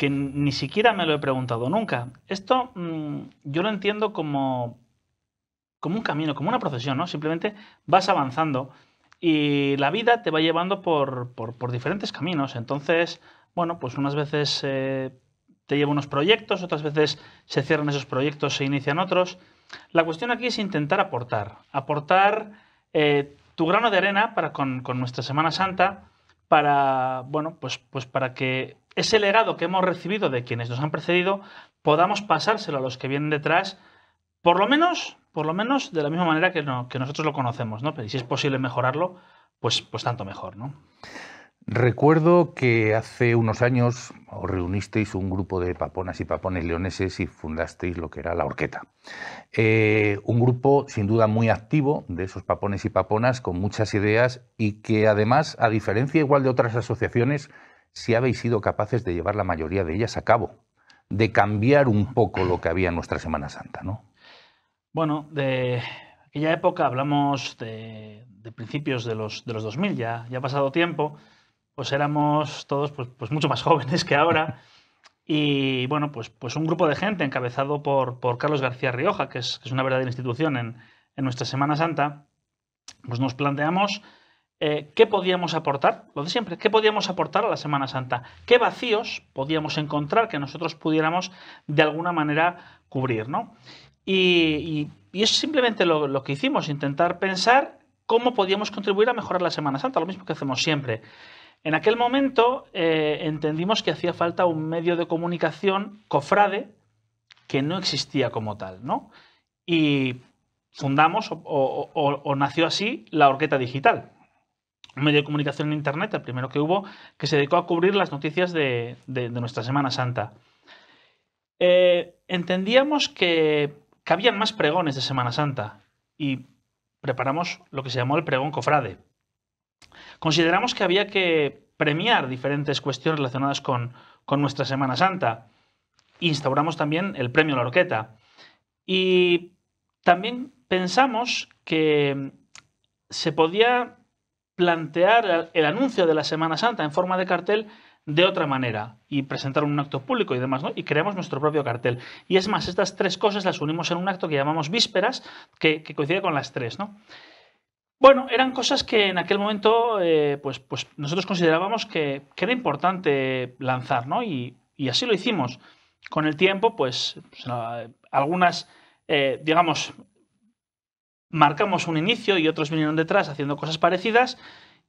que ni siquiera me lo he preguntado nunca. Esto mm, yo lo entiendo como, como un camino, como una procesión, ¿no? Simplemente vas avanzando y la vida te va llevando por, por, diferentes caminos. Entonces, bueno, pues unas veces eh, te lleva unos proyectos, otras veces se cierran esos proyectos, se inician otros. La cuestión aquí es intentar aportar, aportar eh, tu grano de arena para con, con, nuestra Semana Santa, para, bueno, pues, pues para que ese legado que hemos recibido de quienes nos han precedido, podamos pasárselo a los que vienen detrás, por lo menos, por lo menos de la misma manera que, nosotros lo conocemos, ¿no? Pero si es posible mejorarlo, pues, pues tanto mejor, ¿no? Recuerdo que hace unos años os reunisteis un grupo de paponas y papones leoneses y fundasteis lo que era la Orqueta. Eh, un grupo sin duda muy activo de esos papones y paponas con muchas ideas y que además, a diferencia igual de otras asociaciones, si habéis sido capaces de llevar la mayoría de ellas a cabo, de cambiar un poco lo que había en nuestra Semana Santa, ¿no? Bueno, de aquella época hablamos de, principios de los, de los 2000, ya, ya ha pasado tiempo, pues éramos todos pues, pues mucho más *laughs* jóvenes que ahora. Y bueno, pues, pues un grupo de gente encabezado por, Carlos García Rioja, que es, una verdadera institución en, en nuestra Semana Santa, pues nos planteamos eh, qué podíamos aportar, lo de siempre, qué podíamos aportar a la Semana Santa, qué vacíos podíamos encontrar que nosotros pudiéramos de alguna manera cubrir, Y, y, es simplemente lo, que hicimos, intentar pensar cómo podíamos contribuir a mejorar la Semana Santa, lo mismo que hacemos siempre. En aquel momento eh, entendimos que hacía falta un medio de comunicación cofrade que no existía como tal, ¿no? Y fundamos o, nació así la Orqueta Digital, medio de comunicación en Internet, el primero que hubo, que se dedicó a cubrir las noticias de, nuestra Semana Santa. Eh, entendíamos que, cabían más pregones de Semana Santa y preparamos lo que se llamó el pregón cofrade. Consideramos que había que premiar diferentes cuestiones relacionadas con, con nuestra Semana Santa. Instauramos también el premio La Orqueta. Y también pensamos que se podía plantear el anuncio de la Semana Santa en forma de cartel de otra manera y presentar un acto público y demás, ¿no? Y creamos nuestro propio cartel. Y es más, estas tres cosas las unimos en un acto que llamamos vísperas, que, coincide con las tres, ¿no? Bueno, eran cosas que en aquel momento eh, pues, pues nosotros considerábamos que, era importante lanzar, ¿no? Y, así lo hicimos. Con el tiempo, pues, pues eh, algunas, eh, digamos, marcamos un inicio y otros vinieron detrás haciendo cosas parecidas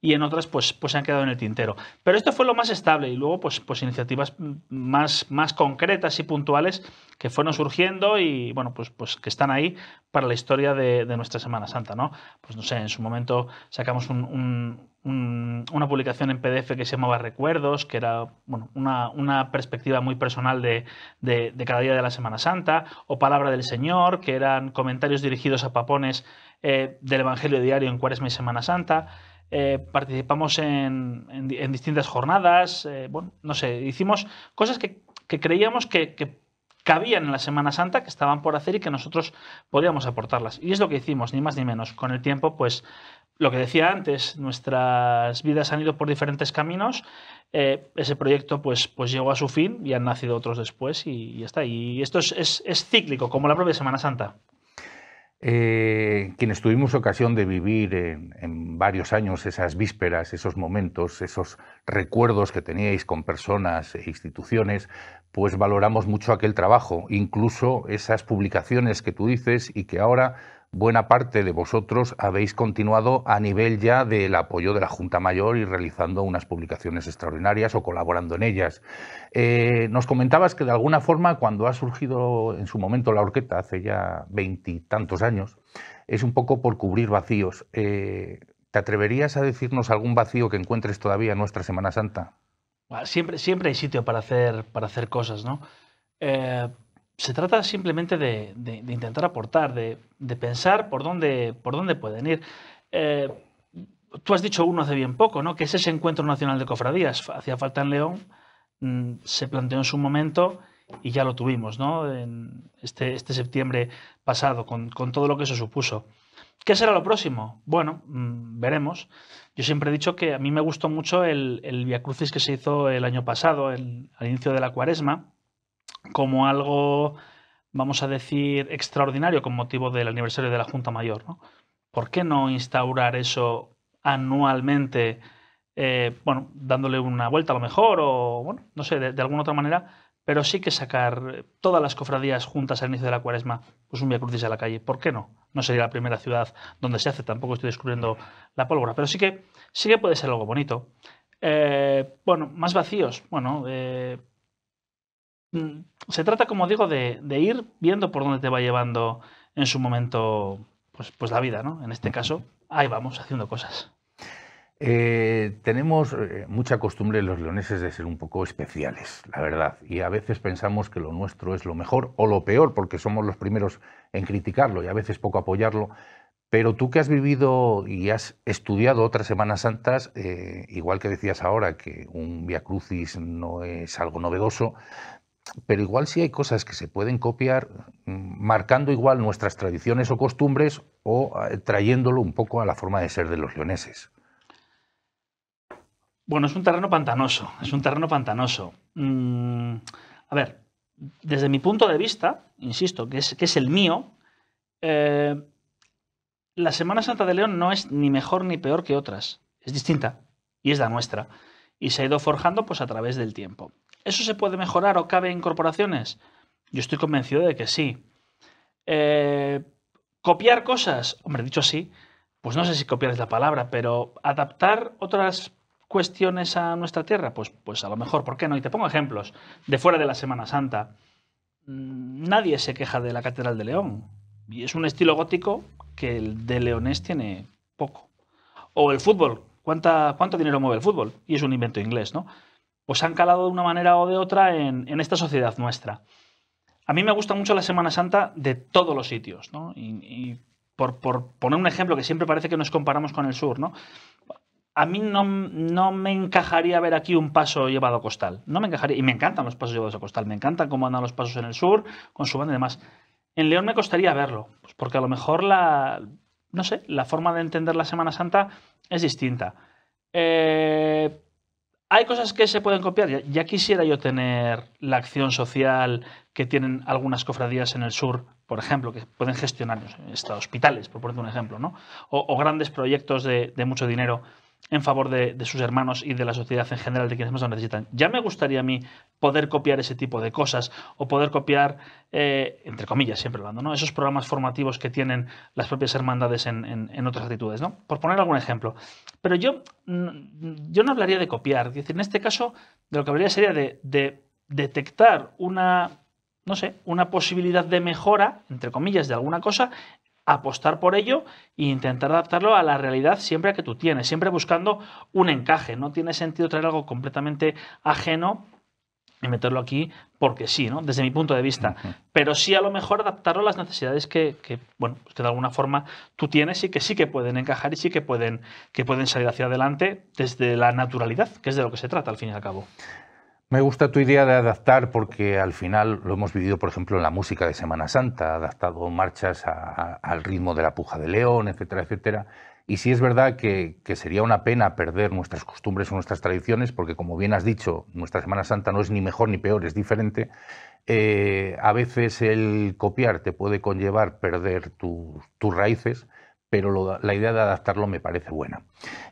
y en otras pues, pues se han quedado en el tintero. Pero esto fue lo más estable y luego pues, pues iniciativas más, más concretas y puntuales que fueron surgiendo y bueno, pues, pues que están ahí para la historia de, nuestra Semana Santa, ¿no? Pues no sé, en su momento sacamos una publicación en PDF que se llamaba Recuerdos, que era bueno, una, perspectiva muy personal de, de, cada día de la Semana Santa, o Palabra del Señor, que eran comentarios dirigidos a papones eh, del Evangelio Diario en Cuaresma y Semana Santa. Eh, participamos en, distintas jornadas, eh, bueno, no sé, hicimos cosas que, creíamos que, cabían en la Semana Santa, que estaban por hacer y que nosotros podíamos aportarlas. Y es lo que hicimos, ni más ni menos. Con el tiempo, pues, lo que decía antes, nuestras vidas han ido por diferentes caminos. Eh, ese proyecto, pues, pues llegó a su fin y han nacido otros después y, está. Y esto es cíclico, como la propia Semana Santa. Eh, quienes tuvimos ocasión de vivir en, varios años esas vísperas, esos momentos, esos recuerdos que teníais con personas e instituciones, pues valoramos mucho aquel trabajo, incluso esas publicaciones que tú dices y que ahora buena parte de vosotros habéis continuado a nivel ya del apoyo de la Junta Mayor y realizando unas publicaciones extraordinarias o colaborando en ellas. Eh, nos comentabas que de alguna forma cuando ha surgido en su momento la horqueta, hace ya veintitantos años, es un poco por cubrir vacíos. Eh, ¿Te atreverías a decirnos algún vacío que encuentres todavía en nuestra Semana Santa? Siempre, siempre hay sitio para hacer, para hacer cosas, ¿no? Eh, se trata simplemente de, intentar aportar, de, pensar por dónde, pueden ir. Eh, tú has dicho uno hace bien poco, ¿no? Que ese encuentro nacional de cofradías. Hacía falta en León, mm, se planteó en su momento y ya lo tuvimos, ¿no? En este, este septiembre pasado, con, todo lo que eso supuso. ¿Qué será lo próximo? Bueno, mm, veremos. Yo siempre he dicho que a mí me gustó mucho el, el Via Crucis que se hizo el año pasado, al inicio de la cuaresma, como algo, vamos a decir, extraordinario con motivo del aniversario de la Junta Mayor. ¿Por qué no instaurar eso anualmente? Eh, bueno, dándole una vuelta a lo mejor, o bueno, no sé, de, alguna otra manera, pero sí que sacar todas las cofradías juntas al inicio de la cuaresma, pues un viacrucis crucis a la calle. ¿Por qué no? No sería la primera ciudad donde se hace, tampoco estoy descubriendo la pólvora, pero sí que, sí que puede ser algo bonito. Eh, bueno, más vacíos, bueno, eh, Mm, se trata, como digo, de, ir viendo por dónde te va llevando en su momento pues, pues la vida, ¿no? En este caso, ahí vamos, haciendo cosas. Eh, tenemos eh, mucha costumbre los leoneses de ser un poco especiales, la verdad, y a veces pensamos que lo nuestro es lo mejor o lo peor, porque somos los primeros en criticarlo y a veces poco apoyarlo, pero tú que has vivido y has estudiado otras Semanas Santas, eh, igual que decías ahora que un Via Crucis no es algo novedoso, pero igual sí hay cosas que se pueden copiar mm, marcando igual nuestras tradiciones o costumbres o eh, trayéndolo un poco a la forma de ser de los leoneses. Bueno, es un terreno pantanoso, es un terreno pantanoso. Mm, a ver, desde mi punto de vista, insisto, que es, el mío, eh, la Semana Santa de León no es ni mejor ni peor que otras, es distinta y es la nuestra y se ha ido forjando pues a través del tiempo. ¿Eso se puede mejorar o cabe incorporaciones? Yo estoy convencido de que sí. Eh, copiar cosas, hombre, dicho así, pues no sé si copiar es la palabra, pero adaptar otras cuestiones a nuestra tierra, pues, pues a lo mejor, ¿por qué no? Y te pongo ejemplos de fuera de la Semana Santa. Mm, nadie se queja de la Catedral de León. Y es un estilo gótico que el de Leonés tiene poco. O el fútbol. ¿Cuánta, ¿Cuánto dinero mueve el fútbol? Y es un invento inglés, ¿no? pues han calado de una manera o de otra en, esta sociedad nuestra. A mí me gusta mucho la Semana Santa de todos los sitios, ¿no? Y, por, poner un ejemplo que siempre parece que nos comparamos con el sur, ¿no? A mí no, no, me encajaría ver aquí un paso llevado a costal. No me encajaría. Y me encantan los pasos llevados a costal. Me encantan cómo andan los pasos en el sur, con su banda y demás. En León me costaría verlo, pues porque a lo mejor la, no sé, la forma de entender la Semana Santa es distinta. Eh, hay cosas que se pueden copiar. Ya, quisiera yo tener la acción social que tienen algunas cofradías en el sur, por ejemplo, que pueden gestionar hospitales, por poner un ejemplo, ¿no? o, grandes proyectos de mucho dinero en favor de, sus hermanos y de la sociedad en general, de quienes más lo necesitan. Ya me gustaría a mí poder copiar ese tipo de cosas o poder copiar, eh, entre comillas, siempre hablando, ¿no? esos programas formativos que tienen las propias hermandades en, en, otras actitudes, ¿no? por poner algún ejemplo. Pero yo, yo no hablaría de copiar, es decir, en este caso de lo que hablaría sería de, de detectar una no sé, una posibilidad de mejora, entre comillas, de alguna cosa apostar por ello e intentar adaptarlo a la realidad siempre que tú tienes, siempre buscando un encaje. No tiene sentido traer algo completamente ajeno y meterlo aquí porque sí, ¿no? Desde mi punto de vista. Pero sí a lo mejor adaptarlo a las necesidades que, bueno, pues que de alguna forma tú tienes y que sí que pueden encajar y sí que pueden, que pueden salir hacia adelante desde la naturalidad, que es de lo que se trata al fin y al cabo. Me gusta tu idea de adaptar porque al final lo hemos vivido, por ejemplo, en la música de Semana Santa, adaptado marchas al ritmo de la puja de león, etcétera, etcétera. Y sí es verdad que, sería una pena perder nuestras costumbres o nuestras tradiciones, porque como bien has dicho, nuestra Semana Santa no es ni mejor ni peor, es diferente. Eh, a veces el copiar te puede conllevar perder tus raíces pero la idea de adaptarlo me parece buena.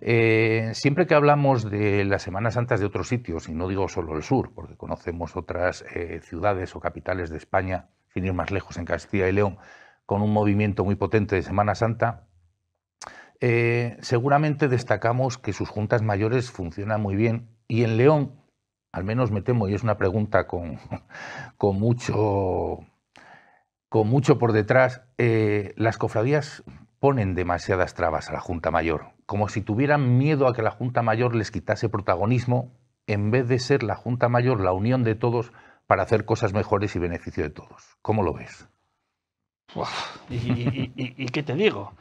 Eh, siempre que hablamos de las Semanas Santas de otros sitios, y no digo solo el sur, porque conocemos otras eh, ciudades o capitales de España, sin ir más lejos, en Castilla y León, con un movimiento muy potente de Semana Santa, eh, seguramente destacamos que sus juntas mayores funcionan muy bien y en León, al menos me temo, y es una pregunta con, *laughs* mucho por detrás, las cofradías ponen demasiadas trabas a la Junta Mayor, como si tuvieran miedo a que la Junta Mayor les quitase protagonismo en vez de ser la Junta Mayor la unión de todos para hacer cosas mejores y beneficio de todos. ¿Cómo lo ves? ¿Y, qué te digo?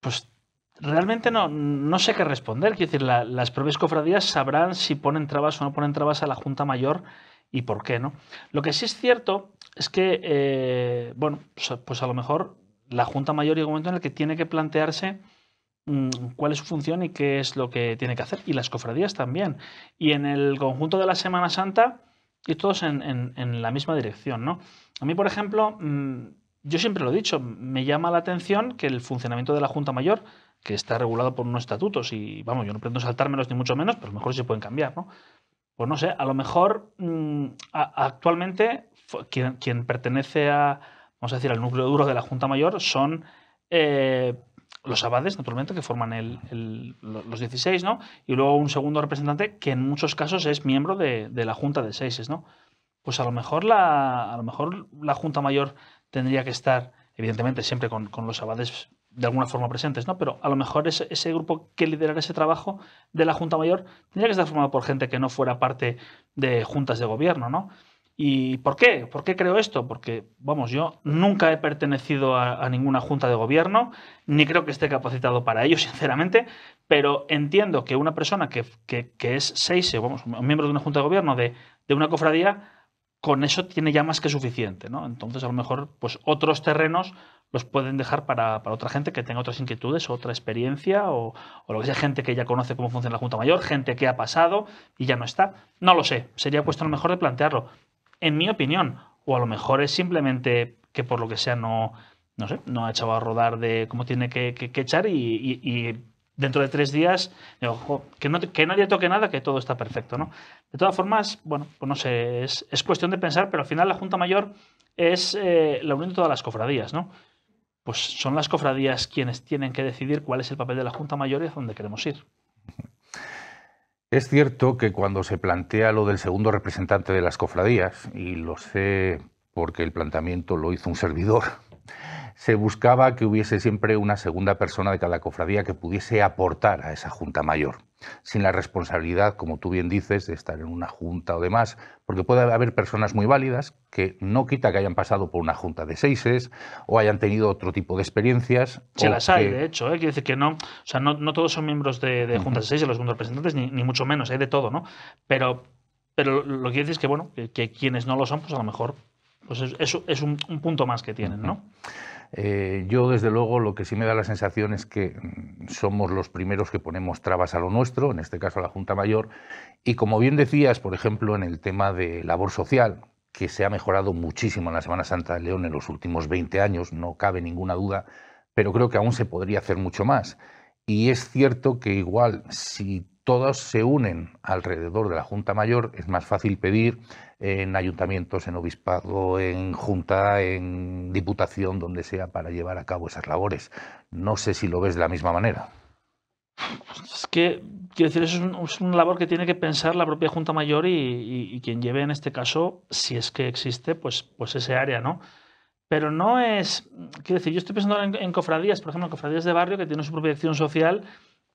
Pues realmente no, no sé qué responder. Quiero decir, las propias cofradías sabrán si ponen trabas o no ponen trabas a la Junta Mayor y por qué, ¿no? Lo que sí es cierto es que, eh, bueno, pues, pues a lo mejor la Junta Mayor y un momento en el que tiene que plantearse mm, cuál es su función y qué es lo que tiene que hacer. Y las cofradías también. Y en el conjunto de la Semana Santa, y todos en, la misma dirección, ¿no? A mí, por ejemplo, mm, yo siempre lo he dicho, me llama la atención que el funcionamiento de la Junta Mayor, que está regulado por unos estatutos, y vamos, yo no pretendo saltármelos ni mucho menos, pero a lo mejor se pueden cambiar, ¿no? Pues no sé, a lo mejor mm, actualmente quien, quien pertenece a, vamos a decir, el núcleo duro de la Junta Mayor son eh, los abades, naturalmente, que forman los 16, ¿no? Y luego un segundo representante que en muchos casos es miembro de, la Junta de Seises, ¿no? Pues a lo mejor la, a lo mejor la Junta Mayor tendría que estar, evidentemente, siempre con, los abades de alguna forma presentes, ¿no? Pero a lo mejor ese, ese grupo que liderara ese trabajo de la Junta Mayor tendría que estar formado por gente que no fuera parte de juntas de gobierno, ¿no? ¿Y por qué? ¿Por qué creo esto? Porque, vamos, yo nunca he pertenecido a, ninguna junta de gobierno, ni creo que esté capacitado para ello, *laughs* sinceramente, pero entiendo que una persona que, que, es seis, vamos, un miembro de una junta de gobierno, de, de, una cofradía, con eso tiene ya más que suficiente, ¿no? Entonces, a lo mejor, pues otros terrenos los pueden dejar para, para otra gente que tenga otras inquietudes, otra experiencia, o, o lo que sea, gente que ya conoce cómo funciona la Junta Mayor, gente que ha pasado y ya no está. No lo sé, sería cuestión a lo mejor de plantearlo en mi opinión. O a lo mejor es simplemente que por lo que sea no, no sé, no ha echado a rodar de cómo tiene que, echar y, dentro de tres días, ojo, que, nadie toque nada, que todo está perfecto, ¿no? De todas formas, bueno, pues no sé, es, cuestión de pensar, pero al final la Junta Mayor es eh, la unión de todas las cofradías, ¿no? Pues son las cofradías quienes tienen que decidir cuál es el papel de la Junta Mayor y a dónde queremos ir. Es cierto que cuando se plantea lo del segundo representante de las cofradías, y lo sé porque el planteamiento lo hizo un servidor, se buscaba que hubiese siempre una segunda persona de cada cofradía que pudiese aportar a esa Junta Mayor, sin la responsabilidad, como tú bien dices, de estar en una junta o demás, porque puede haber personas muy válidas que no quita que hayan pasado por una junta de seises o hayan tenido otro tipo de experiencias. Se las hay, de hecho, ¿eh? quiere decir que no, o sea, no, todos son miembros de, juntas de de seises, los representantes, ni, mucho menos, hay de todo, ¿no? Pero, pero lo que dice es que, bueno, que, quienes no lo son, pues a lo mejor pues es, es, un, punto más que tienen, ¿no? Eh, yo, desde luego, lo que sí me da la sensación es que mm, somos los primeros que ponemos trabas a lo nuestro, en este caso a la Junta Mayor, y como bien decías, por ejemplo, en el tema de labor social, que se ha mejorado muchísimo en la Semana Santa de León en los últimos 20 años, no cabe ninguna duda, pero creo que aún se podría hacer mucho más. Y es cierto que igual si todas se unen alrededor de la Junta Mayor, es más fácil pedir en ayuntamientos, en obispado, en junta, en diputación, donde sea, para llevar a cabo esas labores. No sé si lo ves de la misma manera. Es que, quiero decir, es, una labor que tiene que pensar la propia Junta Mayor y, quien lleve en este caso, si es que existe, pues, pues ese área, ¿no? Pero no es, quiero decir, yo estoy pensando en, en cofradías, por ejemplo, en cofradías de barrio que tienen su propia acción social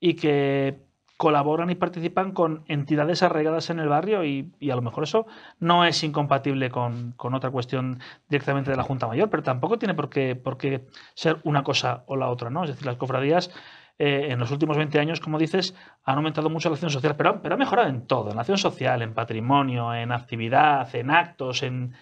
y que colaboran y participan con entidades arraigadas en el barrio y, a lo mejor eso no es incompatible con, otra cuestión directamente de la Junta Mayor, pero tampoco tiene por qué, ser una cosa o la otra, ¿no? Es decir, las cofradías eh, en los últimos 20 años, como dices, han aumentado mucho la acción social, pero, ha mejorado en todo, en acción social, en patrimonio, en actividad, en actos, en,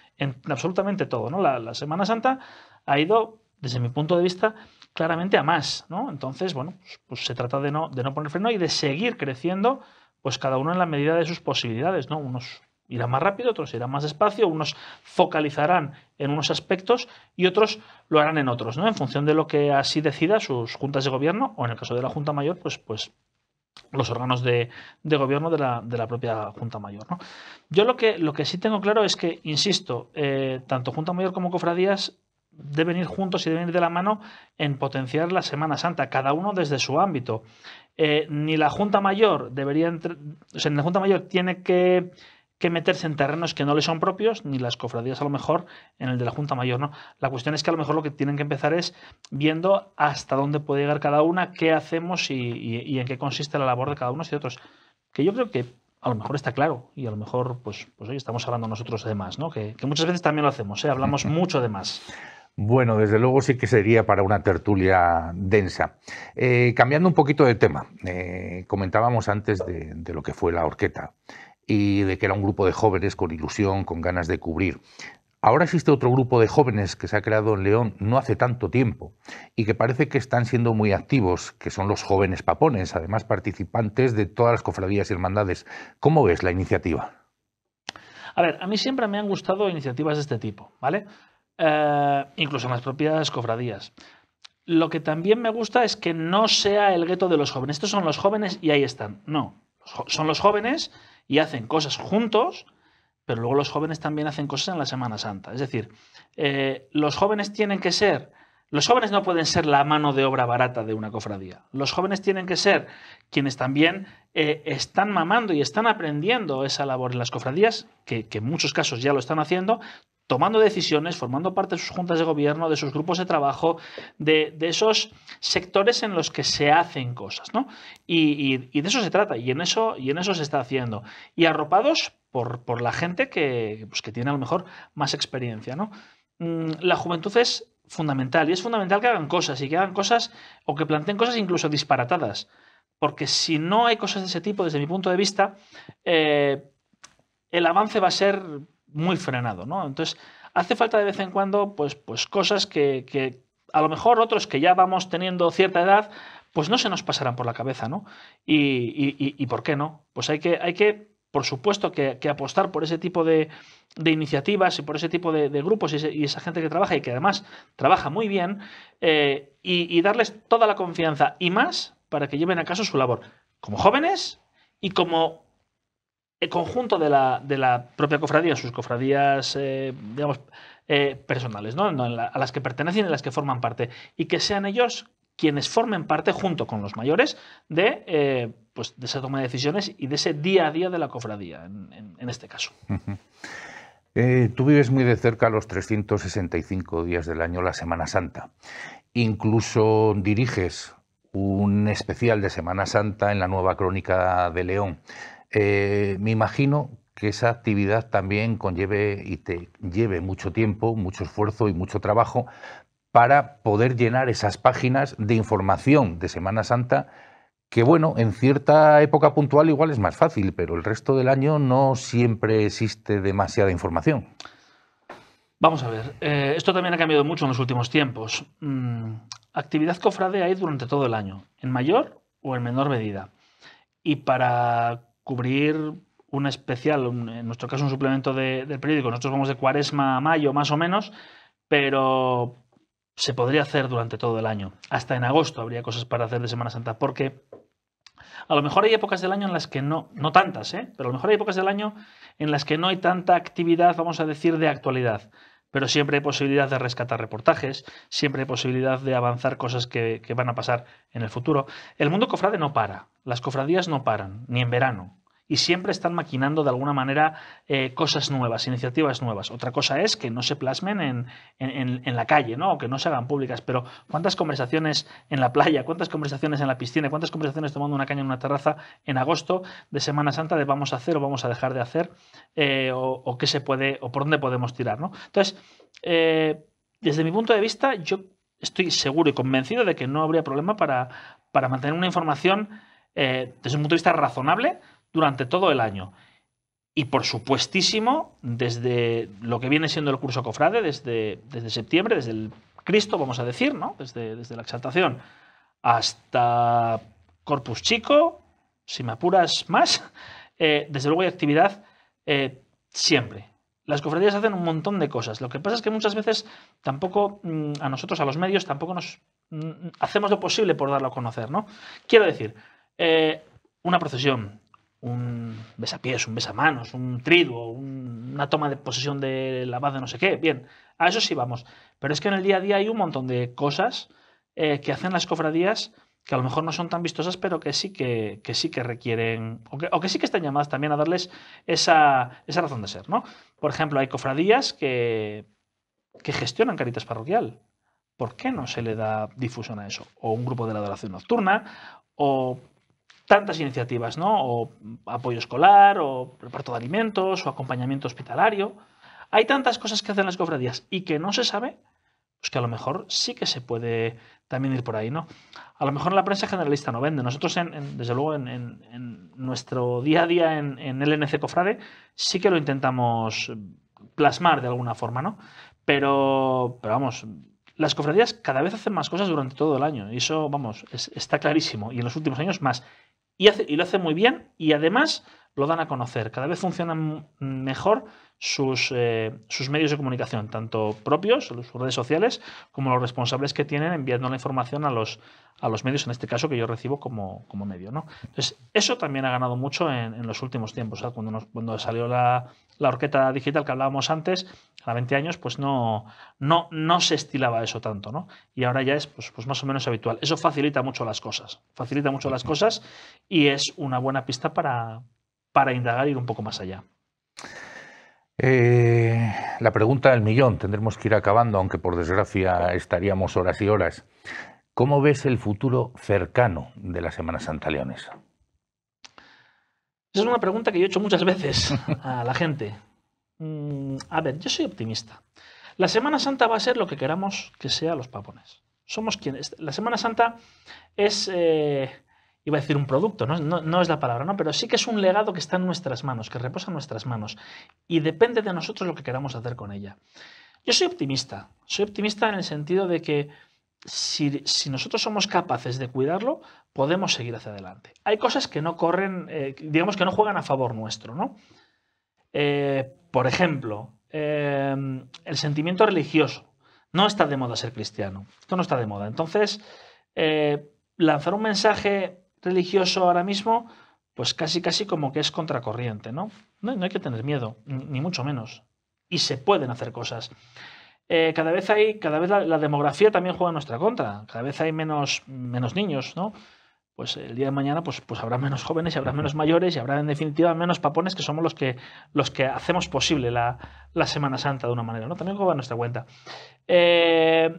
absolutamente todo, ¿no? La, la Semana Santa ha ido, desde mi punto de vista, claramente a más, ¿no? Entonces, bueno, pues, pues se trata de no, poner freno y de seguir creciendo, pues cada uno en la medida de sus posibilidades, ¿no? Unos irán más rápido, otros irán más despacio, unos focalizarán en unos aspectos y otros lo harán en otros, ¿no? En función de lo que así decida sus juntas de gobierno o en el caso de la Junta Mayor, pues, pues los órganos de, gobierno de la, propia Junta Mayor. ¿no? Yo lo que, lo que sí tengo claro es que, insisto, eh, tanto Junta Mayor como Cofradías deben ir juntos y deben ir de la mano en potenciar la Semana Santa, cada uno desde su ámbito. Eh, ni la Junta Mayor debería, entre... o la Junta Mayor tiene que, meterse en terrenos que no le son propios, ni las cofradías a lo mejor en el de la Junta Mayor, ¿no? La cuestión es que a lo mejor lo que tienen que empezar es viendo hasta dónde puede llegar cada una, qué hacemos y, en qué consiste la labor de cada uno y otros. Que yo creo que a lo mejor está claro y a lo mejor pues, pues hoy estamos hablando nosotros de más, ¿no? Que, muchas veces también lo hacemos, ¿eh? hablamos *laughs* mucho de más. Bueno, desde luego sí que sería para una tertulia densa. Eh, cambiando un poquito de tema, eh, comentábamos antes de, de, lo que fue la horqueta y de que era un grupo de jóvenes con ilusión, con ganas de cubrir. Ahora existe otro grupo de jóvenes que se ha creado en León no hace tanto tiempo y que parece que están siendo muy activos, que son los jóvenes papones, además participantes de todas las cofradías y hermandades. ¿Cómo ves la iniciativa? A ver, a mí siempre me han gustado iniciativas de este tipo, ¿vale? Eh, incluso en las propias cofradías. Lo que también me gusta es que no sea el gueto de los jóvenes. Estos son los jóvenes y ahí están. No, son los jóvenes y hacen cosas juntos, pero luego los jóvenes también hacen cosas en la Semana Santa. Es decir, eh, los jóvenes tienen que ser los jóvenes no pueden ser la mano de obra barata de una cofradía. Los jóvenes tienen que ser quienes también eh, están mamando y están aprendiendo esa labor en las cofradías, que, en muchos casos ya lo están haciendo, tomando decisiones, formando parte de sus juntas de gobierno, de sus grupos de trabajo, de, esos sectores en los que se hacen cosas, ¿no? Y, de eso se trata, y en eso, y en eso se está haciendo. Y arropados por, la gente pues, que, tiene a lo mejor más experiencia, mm, La juventud es fundamental, y es fundamental que hagan cosas, y que hagan cosas, o que planteen cosas incluso disparatadas. Porque si no hay cosas de ese tipo, desde mi punto de vista, eh, el avance va a ser muy frenado, ¿no? Entonces, hace falta de vez en cuando, pues, pues cosas que, a lo mejor otros que ya vamos teniendo cierta edad, pues no se nos pasarán por la cabeza, ¿no? Y, por qué no? Pues hay que, hay que por supuesto, que, apostar por ese tipo de, iniciativas y por ese tipo de, grupos y, esa gente que trabaja y que además trabaja muy bien eh, y, y darles toda la confianza y más para que lleven a caso su labor como jóvenes y como el conjunto de la, de la propia cofradía, sus cofradías, eh, digamos, eh, personales, ¿no? a las que pertenecen y las que forman parte, y que sean ellos quienes formen parte, junto con los mayores, de, eh, pues, de esa toma de decisiones y de ese día a día de la cofradía, en, este caso. tú vives muy de cerca los 365 días del año, la Semana Santa. Incluso diriges un especial de Semana Santa en la nueva crónica de León. Eh, me imagino que esa actividad también conlleve y te lleve mucho tiempo, mucho esfuerzo y mucho trabajo para poder llenar esas páginas de información de Semana Santa que bueno, en cierta época puntual igual es más fácil, pero el resto del año no siempre existe demasiada información. Vamos a ver, eh, esto también ha cambiado mucho en los últimos tiempos. Mm, actividad cofrade hay durante todo el año, en mayor o en menor medida. Y para cubrir un especial, en nuestro caso un suplemento del periódico. Nosotros vamos de cuaresma a mayo, más o menos, pero se podría hacer durante todo el año. Hasta en agosto habría cosas para hacer de Semana Santa, porque a lo mejor hay épocas del año en las que no, no tantas, ¿eh? pero a lo mejor hay épocas del año en las que no hay tanta actividad, vamos a decir, de actualidad. Pero siempre hay posibilidad de rescatar reportajes, siempre hay posibilidad de avanzar cosas que van a pasar en el futuro. El mundo cofrade no para, las cofradías no paran, ni en verano y siempre están maquinando de alguna manera eh, cosas nuevas, iniciativas nuevas. Otra cosa es que no se plasmen en, la calle, ¿no? O que no se hagan públicas, pero ¿cuántas conversaciones en la playa, cuántas conversaciones en la piscina, cuántas conversaciones tomando una caña en una terraza en agosto de Semana Santa de vamos a hacer o vamos a dejar de hacer eh, o, qué se puede o por dónde podemos tirar, ¿no? Entonces, eh, desde mi punto de vista, yo estoy seguro y convencido de que no habría problema para, para mantener una información desde un punto de vista razonable durante todo el año. Y por supuestísimo, desde lo que viene siendo el curso cofrade, desde, desde septiembre, desde el Cristo, vamos a decir, ¿no? Desde, desde la exaltación hasta Corpus Chico, si me apuras más, *laughs* eh, desde luego hay actividad eh, siempre. Las cofradías hacen un montón de cosas. Lo que pasa es que muchas veces tampoco mm, a nosotros, a los medios, tampoco nos mm, hacemos lo posible por darlo a conocer, ¿no? Quiero decir, eh, una procesión, un besapiés, un besamanos, un triduo, una toma de posesión de la base de no sé qué. Bien, a eso sí vamos. Pero es que en el día a día hay un montón de cosas eh, que hacen las cofradías que a lo mejor no son tan vistosas, pero que sí que, sí que requieren, o que, sí que están llamadas también a darles esa, esa razón de ser. ¿no? Por ejemplo, hay cofradías que, que gestionan caritas parroquial. ¿Por qué no se le da difusión a eso? O un grupo de la adoración nocturna, o tantas iniciativas, ¿no? O apoyo escolar, o reparto de alimentos, o acompañamiento hospitalario. Hay tantas cosas que hacen las cofradías y que no se sabe, pues que a lo mejor sí que se puede también ir por ahí, ¿no? A lo mejor la prensa generalista no vende. Nosotros, desde luego, en, nuestro día a día en, LNC Cofrade, sí que lo intentamos plasmar de alguna forma, ¿no? Pero, pero vamos, las cofradías cada vez hacen más cosas durante todo el año. Y eso, vamos, está clarísimo. Y en los últimos años más. Y, y lo hacen muy bien y además lo dan a conocer. Cada vez funcionan mejor sus, eh, sus medios de comunicación, tanto propios, sus redes sociales, como los responsables que tienen enviando la información a los, a los medios, en este caso que yo recibo como, medio. ¿no? Entonces, eso también ha ganado mucho en, los últimos tiempos. Cuando, cuando salió la, la digital que hablábamos antes, a 20 años, pues no, no, no se estilaba eso tanto. ¿no? Y ahora ya es pues, pues más o menos habitual. Eso facilita mucho las cosas, facilita mucho las cosas y es una buena pista para, para indagar y ir un poco más allá. Eh, la pregunta del millón, tendremos que ir acabando, aunque por desgracia estaríamos horas y horas. ¿Cómo ves el futuro cercano de la Semana Santa Leonesa? Esa es una pregunta que yo he hecho muchas veces a la gente. Mm, a ver, yo soy optimista. La Semana Santa va a ser lo que queramos que sea los papones. Somos quienes. La Semana Santa es eh, iba a decir un producto, ¿no? No, es la palabra, ¿no? Pero sí que es un legado que está en nuestras manos, que reposa en nuestras manos. Y depende de nosotros lo que queramos hacer con ella. Yo soy optimista. Soy optimista en el sentido de que si, nosotros somos capaces de cuidarlo, podemos seguir hacia adelante. Hay cosas que no corren, eh, digamos que no juegan a favor nuestro, ¿no? Eh, por ejemplo, em, el sentimiento religioso. No está de moda ser cristiano. Esto no está de moda. Entonces, eh, lanzar un mensaje religioso ahora mismo, pues casi casi como que es contracorriente, ¿no? No, hay que tener miedo, ni mucho menos. Y se pueden hacer cosas. Eh, cada vez hay, cada vez la, demografía también juega en nuestra contra, cada vez hay menos, menos niños, ¿no? Pues el día de mañana pues, pues habrá menos jóvenes y habrá menos mayores y habrá en definitiva menos papones que somos los que, los que hacemos posible la, Semana Santa de una manera, ¿no? También juega a nuestra cuenta. Eh,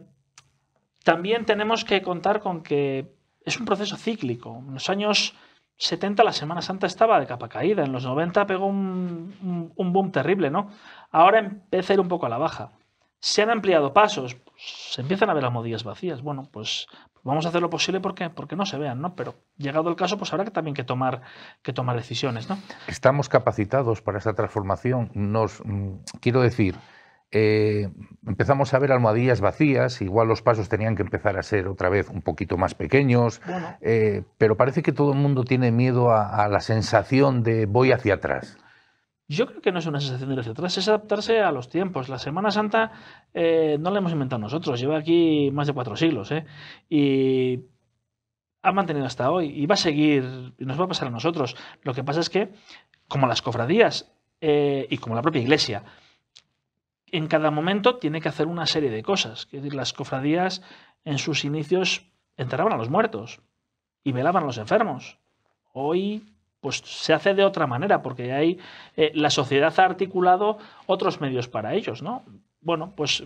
también tenemos que contar con que es un proceso cíclico. En los años 70 la Semana Santa estaba de capa caída, en los 90 pegó un, boom terrible, ¿no? Ahora empieza a ir un poco a la baja. Se han ampliado pasos, se empiezan a ver las modillas vacías. Bueno, pues vamos a hacer lo posible porque, porque no se vean, ¿no? Pero llegado el caso, pues habrá que también que tomar, que tomar decisiones, ¿no? Estamos capacitados para esta transformación. Nos, mm, quiero decir, eh, empezamos a ver almohadillas vacías, igual los pasos tenían que empezar a ser otra vez un poquito más pequeños, eh, pero parece que todo el mundo tiene miedo a, la sensación de voy hacia atrás. Yo creo que no es una sensación de ir hacia atrás, es adaptarse a los tiempos. La Semana Santa eh, no la hemos inventado nosotros, lleva aquí más de cuatro siglos y ha mantenido hasta hoy y va a seguir, y nos va a pasar a nosotros. Lo que pasa es que, como las cofradías y como la propia Iglesia, en cada momento tiene que hacer una serie de cosas. Es decir, las cofradías en sus inicios enterraban a los muertos y velaban a los enfermos. Hoy pues se hace de otra manera porque hay eh, la sociedad ha articulado otros medios para ellos, ¿no? Bueno, pues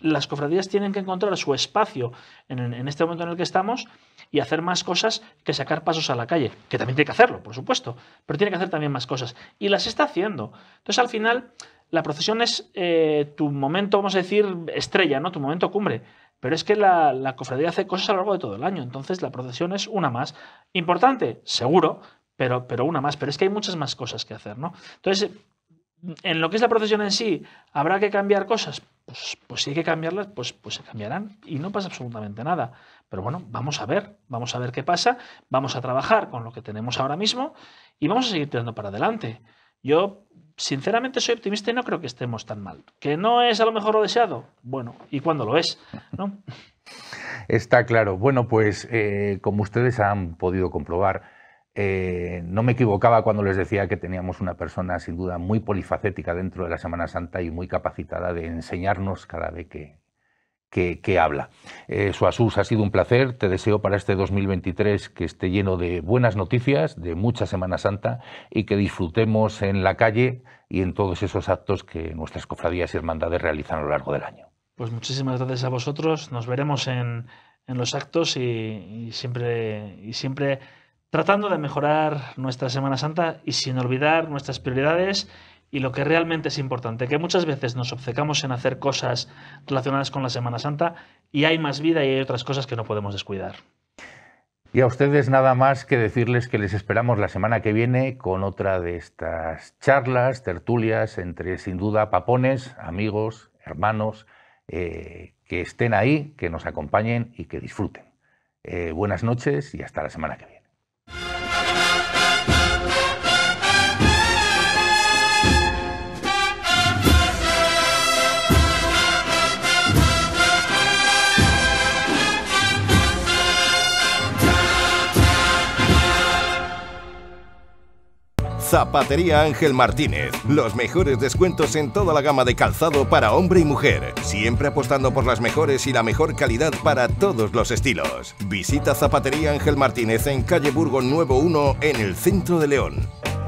las cofradías tienen que encontrar su espacio en, en, este momento en el que estamos y hacer más cosas que sacar pasos a la calle, que también tiene que hacerlo, por supuesto, pero tiene que hacer también más cosas y las está haciendo. Entonces, al final, la procesión es eh, tu momento, vamos a decir, estrella, ¿no? Tu momento cumbre. Pero es que la, cofradía hace cosas a lo largo de todo el año, entonces la procesión es una más. Importante, seguro, pero, pero una más. Pero es que hay muchas más cosas que hacer, ¿no? Entonces, en lo que es la procesión en sí, ¿habrá que cambiar cosas? Pues, pues si hay que cambiarlas, pues, pues se cambiarán y no pasa absolutamente nada. Pero bueno, vamos a ver, vamos a ver qué pasa, vamos a trabajar con lo que tenemos ahora mismo y vamos a seguir tirando para adelante. Yo sinceramente soy optimista y no creo que estemos tan mal. ¿Que no es a lo mejor lo deseado? Bueno, ¿y cuándo lo es? ¿No? *laughs* Está claro. Bueno, pues eh, como ustedes han podido comprobar, eh, no me equivocaba cuando les decía que teníamos una persona sin duda muy polifacética dentro de la Semana Santa y muy capacitada de enseñarnos cada vez que, que, habla. Eh, Suasus, ha sido un placer. Te deseo para este 2023 que esté lleno de buenas noticias, de mucha Semana Santa y que disfrutemos en la calle y en todos esos actos que nuestras cofradías y hermandades realizan a lo largo del año. Pues muchísimas gracias a vosotros. Nos veremos en, los actos siempre y siempre tratando de mejorar nuestra Semana Santa y sin olvidar nuestras prioridades y lo que realmente es importante, que muchas veces nos obcecamos en hacer cosas relacionadas con la Semana Santa y hay más vida y hay otras cosas que no podemos descuidar. Y a ustedes nada más que decirles que les esperamos la semana que viene con otra de estas charlas, tertulias, entre sin duda papones, amigos, hermanos, eh, que estén ahí, que nos acompañen y que disfruten. Eh, buenas noches y hasta la semana que viene. Zapatería Ángel Martínez. Los mejores descuentos en toda la gama de calzado para hombre y mujer. Siempre apostando por las mejores y la mejor calidad para todos los estilos. Visita Zapatería Ángel Martínez en calle Burgo Nuevo 1 en el centro de León.